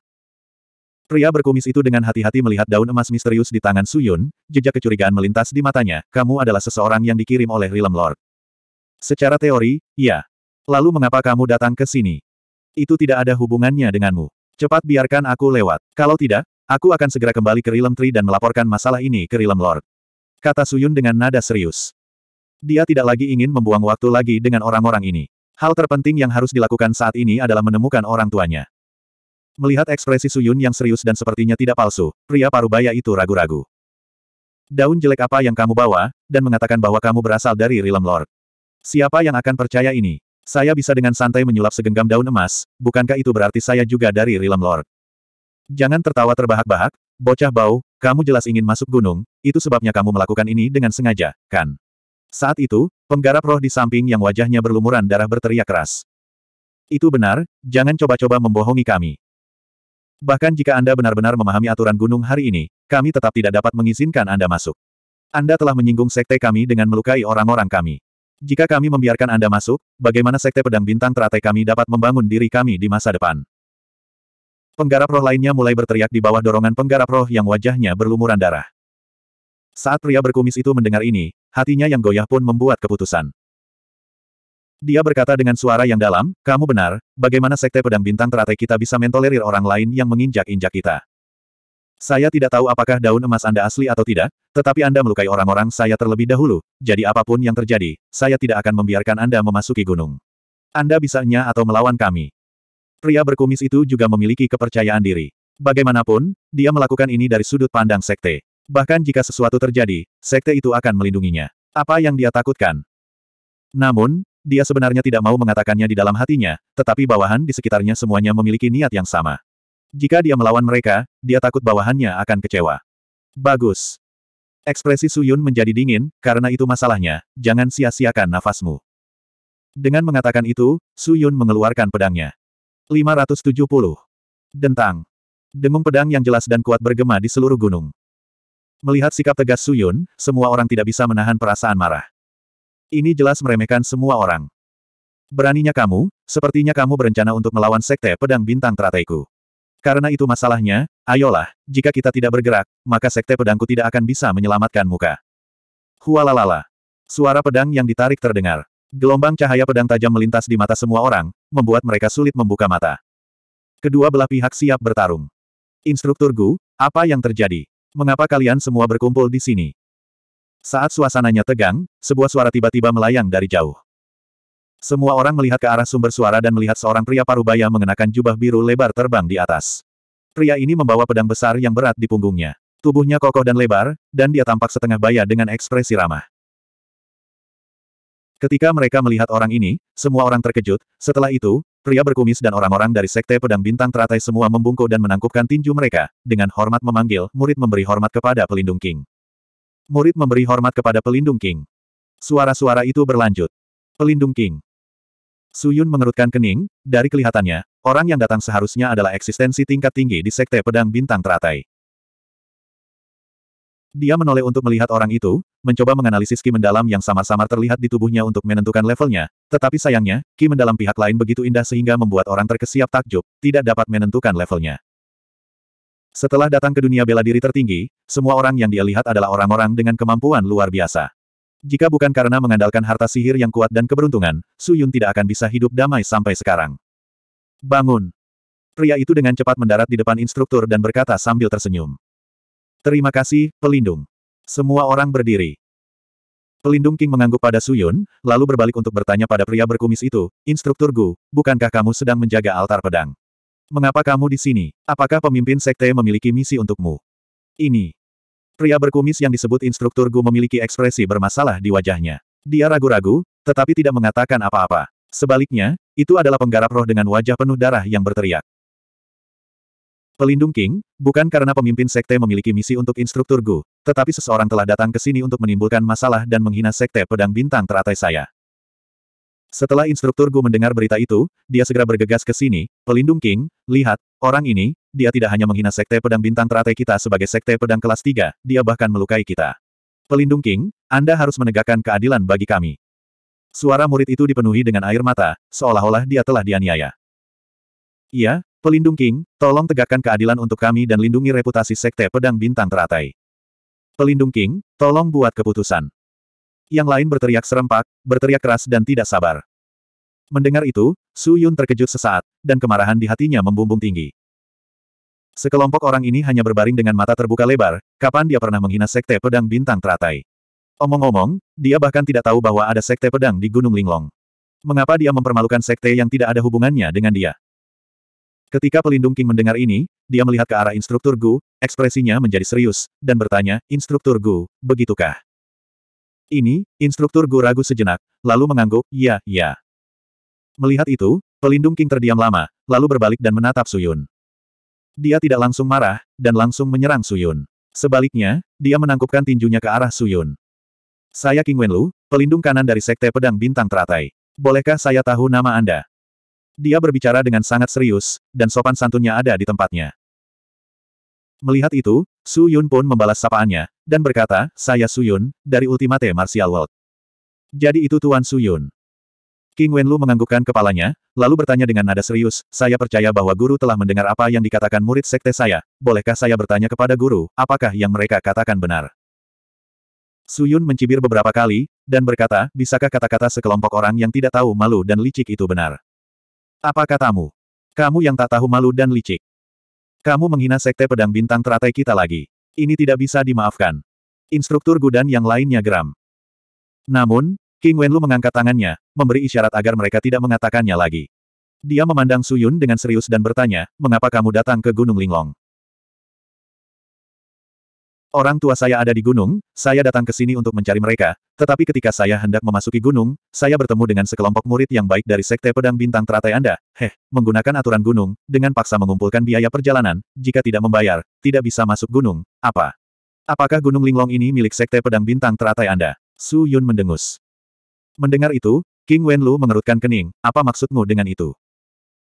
Pria berkumis itu dengan hati-hati melihat daun emas misterius di tangan Suyun, jejak kecurigaan melintas di matanya, kamu adalah seseorang yang dikirim oleh Realm Lord. Secara teori, ya. Lalu mengapa kamu datang ke sini? Itu tidak ada hubungannya denganmu. Cepat biarkan aku lewat. Kalau tidak, aku akan segera kembali ke Realm Tree dan melaporkan masalah ini ke Realm Lord. Kata Suyun dengan nada serius. Dia tidak lagi ingin membuang waktu lagi dengan orang-orang ini. Hal terpenting yang harus dilakukan saat ini adalah menemukan orang tuanya. Melihat ekspresi Suyun yang serius dan sepertinya tidak palsu, pria parubaya itu ragu-ragu. Daun jelek apa yang kamu bawa, dan mengatakan bahwa kamu berasal dari Realm Lord. Siapa yang akan percaya ini? Saya bisa dengan santai menyulap segenggam daun emas, bukankah itu berarti saya juga dari Realm Lord? Jangan tertawa terbahak-bahak, bocah bau, kamu jelas ingin masuk gunung, itu sebabnya kamu melakukan ini dengan sengaja, kan? Saat itu, penggarap roh di samping yang wajahnya berlumuran darah berteriak keras. Itu benar, jangan coba-coba membohongi kami. Bahkan jika Anda benar-benar memahami aturan gunung hari ini, kami tetap tidak dapat mengizinkan Anda masuk. Anda telah menyinggung sekte kami dengan melukai orang-orang kami. Jika kami membiarkan Anda masuk, bagaimana sekte pedang bintang teratai kami dapat membangun diri kami di masa depan? Penggarap roh lainnya mulai berteriak di bawah dorongan penggarap roh yang wajahnya berlumuran darah. Saat pria berkumis itu mendengar ini, hatinya yang goyah pun membuat keputusan. Dia berkata dengan suara yang dalam, kamu benar, bagaimana sekte pedang bintang teratai kita bisa mentolerir orang lain yang menginjak-injak kita. Saya tidak tahu apakah daun emas Anda asli atau tidak, tetapi Anda melukai orang-orang saya terlebih dahulu, jadi apapun yang terjadi, saya tidak akan membiarkan Anda memasuki gunung. Anda bisa bisanya atau melawan kami. Pria berkumis itu juga memiliki kepercayaan diri. Bagaimanapun, dia melakukan ini dari sudut pandang sekte. Bahkan jika sesuatu terjadi, sekte itu akan melindunginya. Apa yang dia takutkan? Namun, dia sebenarnya tidak mau mengatakannya di dalam hatinya, tetapi bawahan di sekitarnya semuanya memiliki niat yang sama. Jika dia melawan mereka, dia takut bawahannya akan kecewa. Bagus. Ekspresi Suyun menjadi dingin, karena itu masalahnya, jangan sia-siakan nafasmu. Dengan mengatakan itu, Suyun mengeluarkan pedangnya. 570. Dentang. Dengung pedang yang jelas dan kuat bergema di seluruh gunung. Melihat sikap tegas Suyun, semua orang tidak bisa menahan perasaan marah. Ini jelas meremehkan semua orang. Beraninya kamu, sepertinya kamu berencana untuk melawan sekte pedang bintang terataiku. Karena itu masalahnya, ayolah, jika kita tidak bergerak, maka sekte pedangku tidak akan bisa menyelamatkan muka. Hualalala. Suara pedang yang ditarik terdengar. Gelombang cahaya pedang tajam melintas di mata semua orang, membuat mereka sulit membuka mata. Kedua belah pihak siap bertarung. Instruktur Gu, apa yang terjadi? mengapa kalian semua berkumpul di sini? Saat suasananya tegang, sebuah suara tiba-tiba melayang dari jauh. Semua orang melihat ke arah sumber suara dan melihat seorang pria parubaya mengenakan jubah biru lebar terbang di atas. Pria ini membawa pedang besar yang berat di punggungnya. Tubuhnya kokoh dan lebar, dan dia tampak setengah baya dengan ekspresi ramah. Ketika mereka melihat orang ini, semua orang terkejut, setelah itu, pria berkumis dan orang-orang dari Sekte Pedang Bintang Teratai semua membungkuk dan menangkupkan tinju mereka, dengan hormat memanggil, murid memberi hormat kepada pelindung King. Murid memberi hormat kepada pelindung King. Suara-suara itu berlanjut. Pelindung King. Suyun mengerutkan kening, dari kelihatannya, orang yang datang seharusnya adalah eksistensi tingkat tinggi di Sekte Pedang Bintang Teratai. Dia menoleh untuk melihat orang itu, mencoba menganalisis ki mendalam yang samar-samar terlihat di tubuhnya untuk menentukan levelnya, tetapi sayangnya, ki mendalam pihak lain begitu indah sehingga membuat orang terkesiap takjub, tidak dapat menentukan levelnya. Setelah datang ke dunia bela diri tertinggi, semua orang yang dia lihat adalah orang-orang dengan kemampuan luar biasa. Jika bukan karena mengandalkan harta sihir yang kuat dan keberuntungan, Su Yun tidak akan bisa hidup damai sampai sekarang. Bangun! Pria itu dengan cepat mendarat di depan instruktur dan berkata sambil tersenyum. Terima kasih, pelindung. Semua orang berdiri. Pelindung King mengangguk pada Suyun, lalu berbalik untuk bertanya pada pria berkumis itu, Instruktur Gu, bukankah kamu sedang menjaga altar pedang? Mengapa kamu di sini? Apakah pemimpin sekte memiliki misi untukmu? Ini. Pria berkumis yang disebut Instruktur Gu memiliki ekspresi bermasalah di wajahnya. Dia ragu-ragu, tetapi tidak mengatakan apa-apa. Sebaliknya, itu adalah penggarap roh dengan wajah penuh darah yang berteriak. Pelindung King, bukan karena pemimpin sekte memiliki misi untuk instruktur Gu, tetapi seseorang telah datang ke sini untuk menimbulkan masalah dan menghina sekte pedang bintang teratai saya. Setelah instruktur Gu mendengar berita itu, dia segera bergegas ke sini, Pelindung King, lihat, orang ini, dia tidak hanya menghina sekte pedang bintang teratai kita sebagai sekte pedang kelas 3, dia bahkan melukai kita. Pelindung King, Anda harus menegakkan keadilan bagi kami. Suara murid itu dipenuhi dengan air mata, seolah-olah dia telah dianiaya. Iya, Pelindung King, tolong tegakkan keadilan untuk kami dan lindungi reputasi Sekte Pedang Bintang Teratai. Pelindung King, tolong buat keputusan. Yang lain berteriak serempak, berteriak keras dan tidak sabar. Mendengar itu, Su Yun terkejut sesaat, dan kemarahan di hatinya membumbung tinggi. Sekelompok orang ini hanya berbaring dengan mata terbuka lebar, kapan dia pernah menghina Sekte Pedang Bintang Teratai. Omong-omong, dia bahkan tidak tahu bahwa ada Sekte Pedang di Gunung Linglong. Mengapa dia mempermalukan Sekte yang tidak ada hubungannya dengan dia? Ketika pelindung King mendengar ini, dia melihat ke arah instruktur Gu, ekspresinya menjadi serius, dan bertanya, Instruktur Gu, begitukah? Ini, instruktur Gu ragu sejenak, lalu mengangguk, ya, ya. Melihat itu, pelindung King terdiam lama, lalu berbalik dan menatap Suyun. Dia tidak langsung marah, dan langsung menyerang Suyun. Sebaliknya, dia menangkupkan tinjunya ke arah Suyun. Saya King Wenlu, pelindung kanan dari Sekte Pedang Bintang Teratai. Bolehkah saya tahu nama Anda? Dia berbicara dengan sangat serius, dan sopan santunnya ada di tempatnya. Melihat itu, Su Yun pun membalas sapaannya, dan berkata, Saya Su Yun, dari Ultimate Martial World. Jadi itu Tuan Su Yun. King Wenlu menganggukkan kepalanya, lalu bertanya dengan nada serius, Saya percaya bahwa guru telah mendengar apa yang dikatakan murid sekte saya, bolehkah saya bertanya kepada guru, apakah yang mereka katakan benar? Su Yun mencibir beberapa kali, dan berkata, Bisakah kata-kata sekelompok orang yang tidak tahu malu dan licik itu benar? Apa katamu? Kamu yang tak tahu malu dan licik. Kamu menghina sekte pedang bintang teratai kita lagi. Ini tidak bisa dimaafkan. Instruktur Gudan yang lainnya geram. Namun, King Wenlu mengangkat tangannya, memberi isyarat agar mereka tidak mengatakannya lagi. Dia memandang Suyun dengan serius dan bertanya, mengapa kamu datang ke Gunung Linglong? Orang tua saya ada di gunung, saya datang ke sini untuk mencari mereka, tetapi ketika saya hendak memasuki gunung, saya bertemu dengan sekelompok murid yang baik dari Sekte Pedang Bintang Teratai Anda. Heh, menggunakan aturan gunung, dengan paksa mengumpulkan biaya perjalanan, jika tidak membayar, tidak bisa masuk gunung, apa? Apakah Gunung Linglong ini milik Sekte Pedang Bintang Teratai Anda? Su Yun mendengus. Mendengar itu, King Wenlu mengerutkan kening, apa maksudmu dengan itu?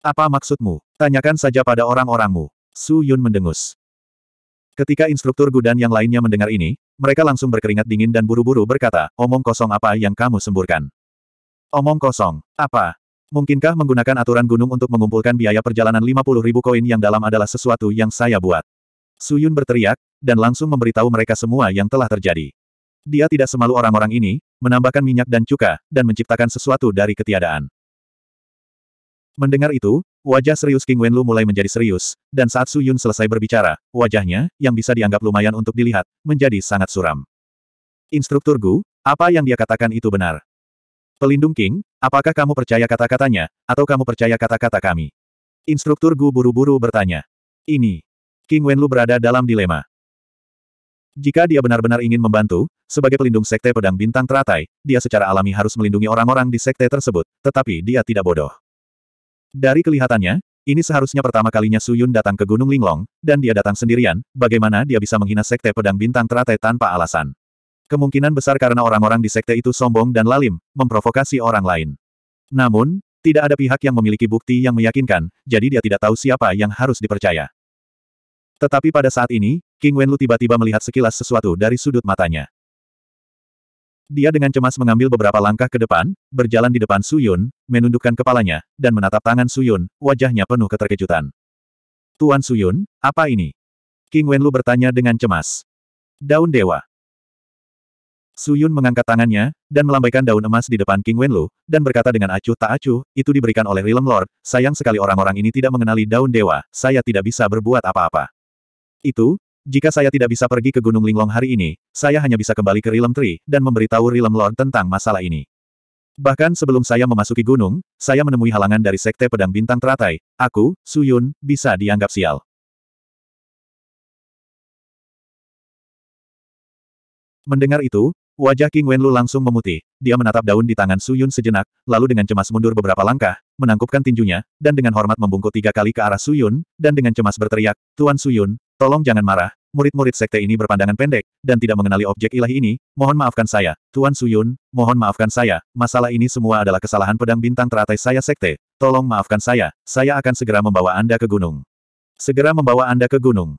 Apa maksudmu? Tanyakan saja pada orang-orangmu. Su Yun mendengus. Ketika instruktur gudan yang lainnya mendengar ini, mereka langsung berkeringat dingin dan buru-buru berkata, omong kosong apa yang kamu semburkan? Omong kosong, apa? Mungkinkah menggunakan aturan gunung untuk mengumpulkan biaya perjalanan 50 ribu koin yang dalam adalah sesuatu yang saya buat? Suyun berteriak, dan langsung memberitahu mereka semua yang telah terjadi. Dia tidak semalu orang-orang ini, menambahkan minyak dan cuka, dan menciptakan sesuatu dari ketiadaan. Mendengar itu, Wajah serius King Wenlu mulai menjadi serius, dan saat Su Yun selesai berbicara, wajahnya, yang bisa dianggap lumayan untuk dilihat, menjadi sangat suram. Instruktur Gu, apa yang dia katakan itu benar? Pelindung King, apakah kamu percaya kata-katanya, atau kamu percaya kata-kata kami? Instruktur Gu buru-buru bertanya. Ini. King Wenlu berada dalam dilema. Jika dia benar-benar ingin membantu, sebagai pelindung sekte pedang bintang teratai, dia secara alami harus melindungi orang-orang di sekte tersebut, tetapi dia tidak bodoh. Dari kelihatannya, ini seharusnya pertama kalinya Suyun datang ke Gunung Linglong, dan dia datang sendirian, bagaimana dia bisa menghina Sekte Pedang Bintang Teratai tanpa alasan. Kemungkinan besar karena orang-orang di Sekte itu sombong dan lalim, memprovokasi orang lain. Namun, tidak ada pihak yang memiliki bukti yang meyakinkan, jadi dia tidak tahu siapa yang harus dipercaya. Tetapi pada saat ini, King Wenlu tiba-tiba melihat sekilas sesuatu dari sudut matanya. Dia dengan cemas mengambil beberapa langkah ke depan, berjalan di depan Suyun, menundukkan kepalanya, dan menatap tangan Suyun, wajahnya penuh keterkejutan. Tuan Suyun, apa ini? King Wenlu bertanya dengan cemas. Daun Dewa. Suyun mengangkat tangannya, dan melambaikan daun emas di depan King Wenlu, dan berkata dengan acuh tak acuh, itu diberikan oleh Realm Lord, sayang sekali orang-orang ini tidak mengenali daun dewa, saya tidak bisa berbuat apa-apa. Itu, jika saya tidak bisa pergi ke Gunung Linglong hari ini, saya hanya bisa kembali ke Rilem Tree, dan memberitahu Rilem Lord tentang masalah ini. Bahkan sebelum saya memasuki gunung, saya menemui halangan dari Sekte Pedang Bintang Teratai, aku, Su Yun, bisa dianggap sial. Mendengar itu, wajah King Wenlu langsung memutih. Dia menatap daun di tangan Su Yun sejenak, lalu dengan cemas mundur beberapa langkah, menangkupkan tinjunya, dan dengan hormat membungkuk tiga kali ke arah Su Yun, dan dengan cemas berteriak, Tuan Su Yun. Tolong jangan marah, murid-murid sekte ini berpandangan pendek, dan tidak mengenali objek ilahi ini, mohon maafkan saya, Tuan Suyun, mohon maafkan saya, masalah ini semua adalah kesalahan pedang bintang teratai saya sekte, tolong maafkan saya, saya akan segera membawa Anda ke gunung. Segera membawa Anda ke gunung.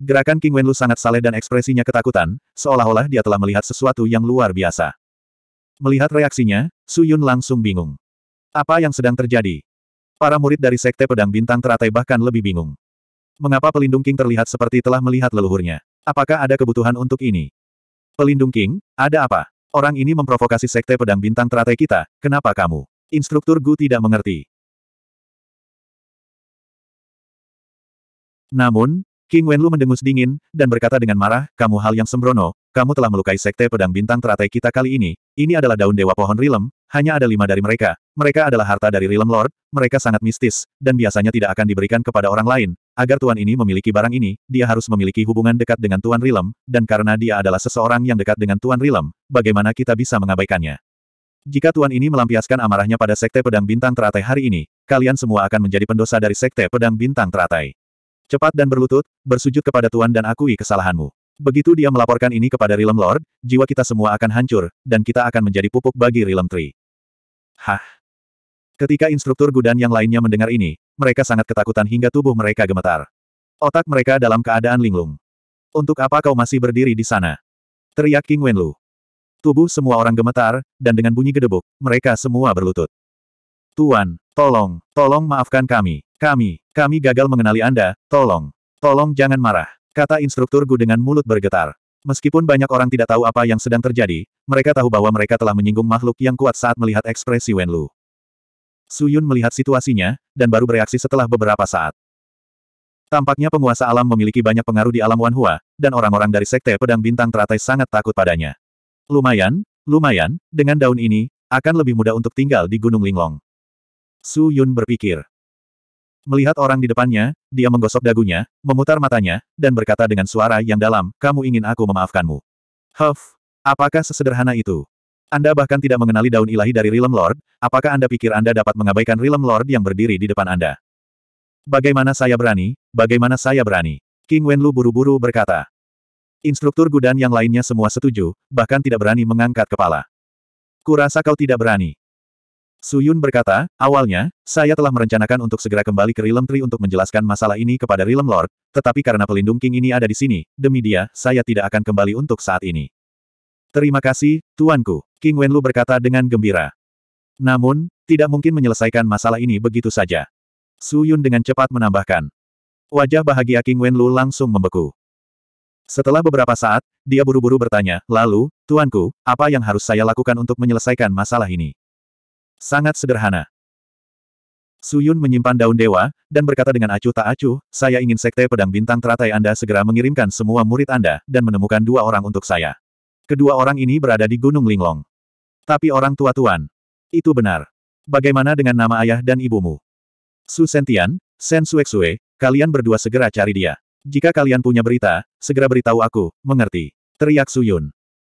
Gerakan King Wenlu sangat saleh dan ekspresinya ketakutan, seolah-olah dia telah melihat sesuatu yang luar biasa. Melihat reaksinya, Suyun langsung bingung. Apa yang sedang terjadi? Para murid dari Sekte Pedang Bintang Teratai bahkan lebih bingung. Mengapa pelindung King terlihat seperti telah melihat leluhurnya? Apakah ada kebutuhan untuk ini? Pelindung King, ada apa? Orang ini memprovokasi sekte pedang bintang teratai kita, kenapa kamu? Instruktur Gu tidak mengerti. Namun, King Wenlu mendengus dingin, dan berkata dengan marah, kamu hal yang sembrono, kamu telah melukai sekte pedang bintang teratai kita kali ini, ini adalah daun dewa pohon rilem, hanya ada lima dari mereka, mereka adalah harta dari rilem lord, mereka sangat mistis, dan biasanya tidak akan diberikan kepada orang lain, Agar tuan ini memiliki barang ini, dia harus memiliki hubungan dekat dengan Tuan Rilem, dan karena dia adalah seseorang yang dekat dengan Tuan Rilem, bagaimana kita bisa mengabaikannya? Jika tuan ini melampiaskan amarahnya pada Sekte Pedang Bintang Teratai hari ini, kalian semua akan menjadi pendosa dari Sekte Pedang Bintang Teratai. Cepat dan berlutut, bersujud kepada tuan dan akui kesalahanmu. Begitu dia melaporkan ini kepada Rilem Lord, jiwa kita semua akan hancur, dan kita akan menjadi pupuk bagi Rilem Tree. Hah? Ketika instruktur gudan yang lainnya mendengar ini, mereka sangat ketakutan hingga tubuh mereka gemetar. Otak mereka dalam keadaan linglung. Untuk apa kau masih berdiri di sana? Teriak King Wenlu. Tubuh semua orang gemetar, dan dengan bunyi gedebuk, mereka semua berlutut. Tuan, tolong, tolong maafkan kami. Kami, kami gagal mengenali Anda, tolong. Tolong jangan marah, kata instruktur Gu dengan mulut bergetar. Meskipun banyak orang tidak tahu apa yang sedang terjadi, mereka tahu bahwa mereka telah menyinggung makhluk yang kuat saat melihat ekspresi Wenlu. Suyun melihat situasinya, dan baru bereaksi setelah beberapa saat. Tampaknya penguasa alam memiliki banyak pengaruh di alam Wanhua, dan orang-orang dari Sekte Pedang Bintang Teratai sangat takut padanya. Lumayan, lumayan, dengan daun ini, akan lebih mudah untuk tinggal di Gunung Linglong. Su Yun berpikir. Melihat orang di depannya, dia menggosok dagunya, memutar matanya, dan berkata dengan suara yang dalam, kamu ingin aku memaafkanmu. Huff, apakah sesederhana itu? Anda bahkan tidak mengenali daun ilahi dari Realm Lord, apakah Anda pikir Anda dapat mengabaikan Realm Lord yang berdiri di depan Anda? Bagaimana saya berani, bagaimana saya berani? King Wenlu buru-buru berkata. Instruktur gudan yang lainnya semua setuju, bahkan tidak berani mengangkat kepala. Kurasa kau tidak berani. Suyun berkata, awalnya, saya telah merencanakan untuk segera kembali ke Realm Tree untuk menjelaskan masalah ini kepada Realm Lord, tetapi karena pelindung King ini ada di sini, demi dia, saya tidak akan kembali untuk saat ini. Terima kasih, Tuanku, King Wenlu berkata dengan gembira. Namun, tidak mungkin menyelesaikan masalah ini begitu saja. Su Yun dengan cepat menambahkan. Wajah bahagia King Wenlu langsung membeku. Setelah beberapa saat, dia buru-buru bertanya, lalu, Tuanku, apa yang harus saya lakukan untuk menyelesaikan masalah ini? Sangat sederhana. Suyun menyimpan daun dewa, dan berkata dengan acuh tak acuh, saya ingin sekte pedang bintang teratai Anda segera mengirimkan semua murid Anda, dan menemukan dua orang untuk saya. Kedua orang ini berada di Gunung Linglong. Tapi orang tua tuan. Itu benar. Bagaimana dengan nama ayah dan ibumu? Su Sentian, Sen Suexue, kalian berdua segera cari dia. Jika kalian punya berita, segera beritahu aku, mengerti. Teriak Su Yun.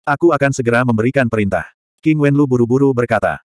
Aku akan segera memberikan perintah. King Wenlu buru-buru berkata.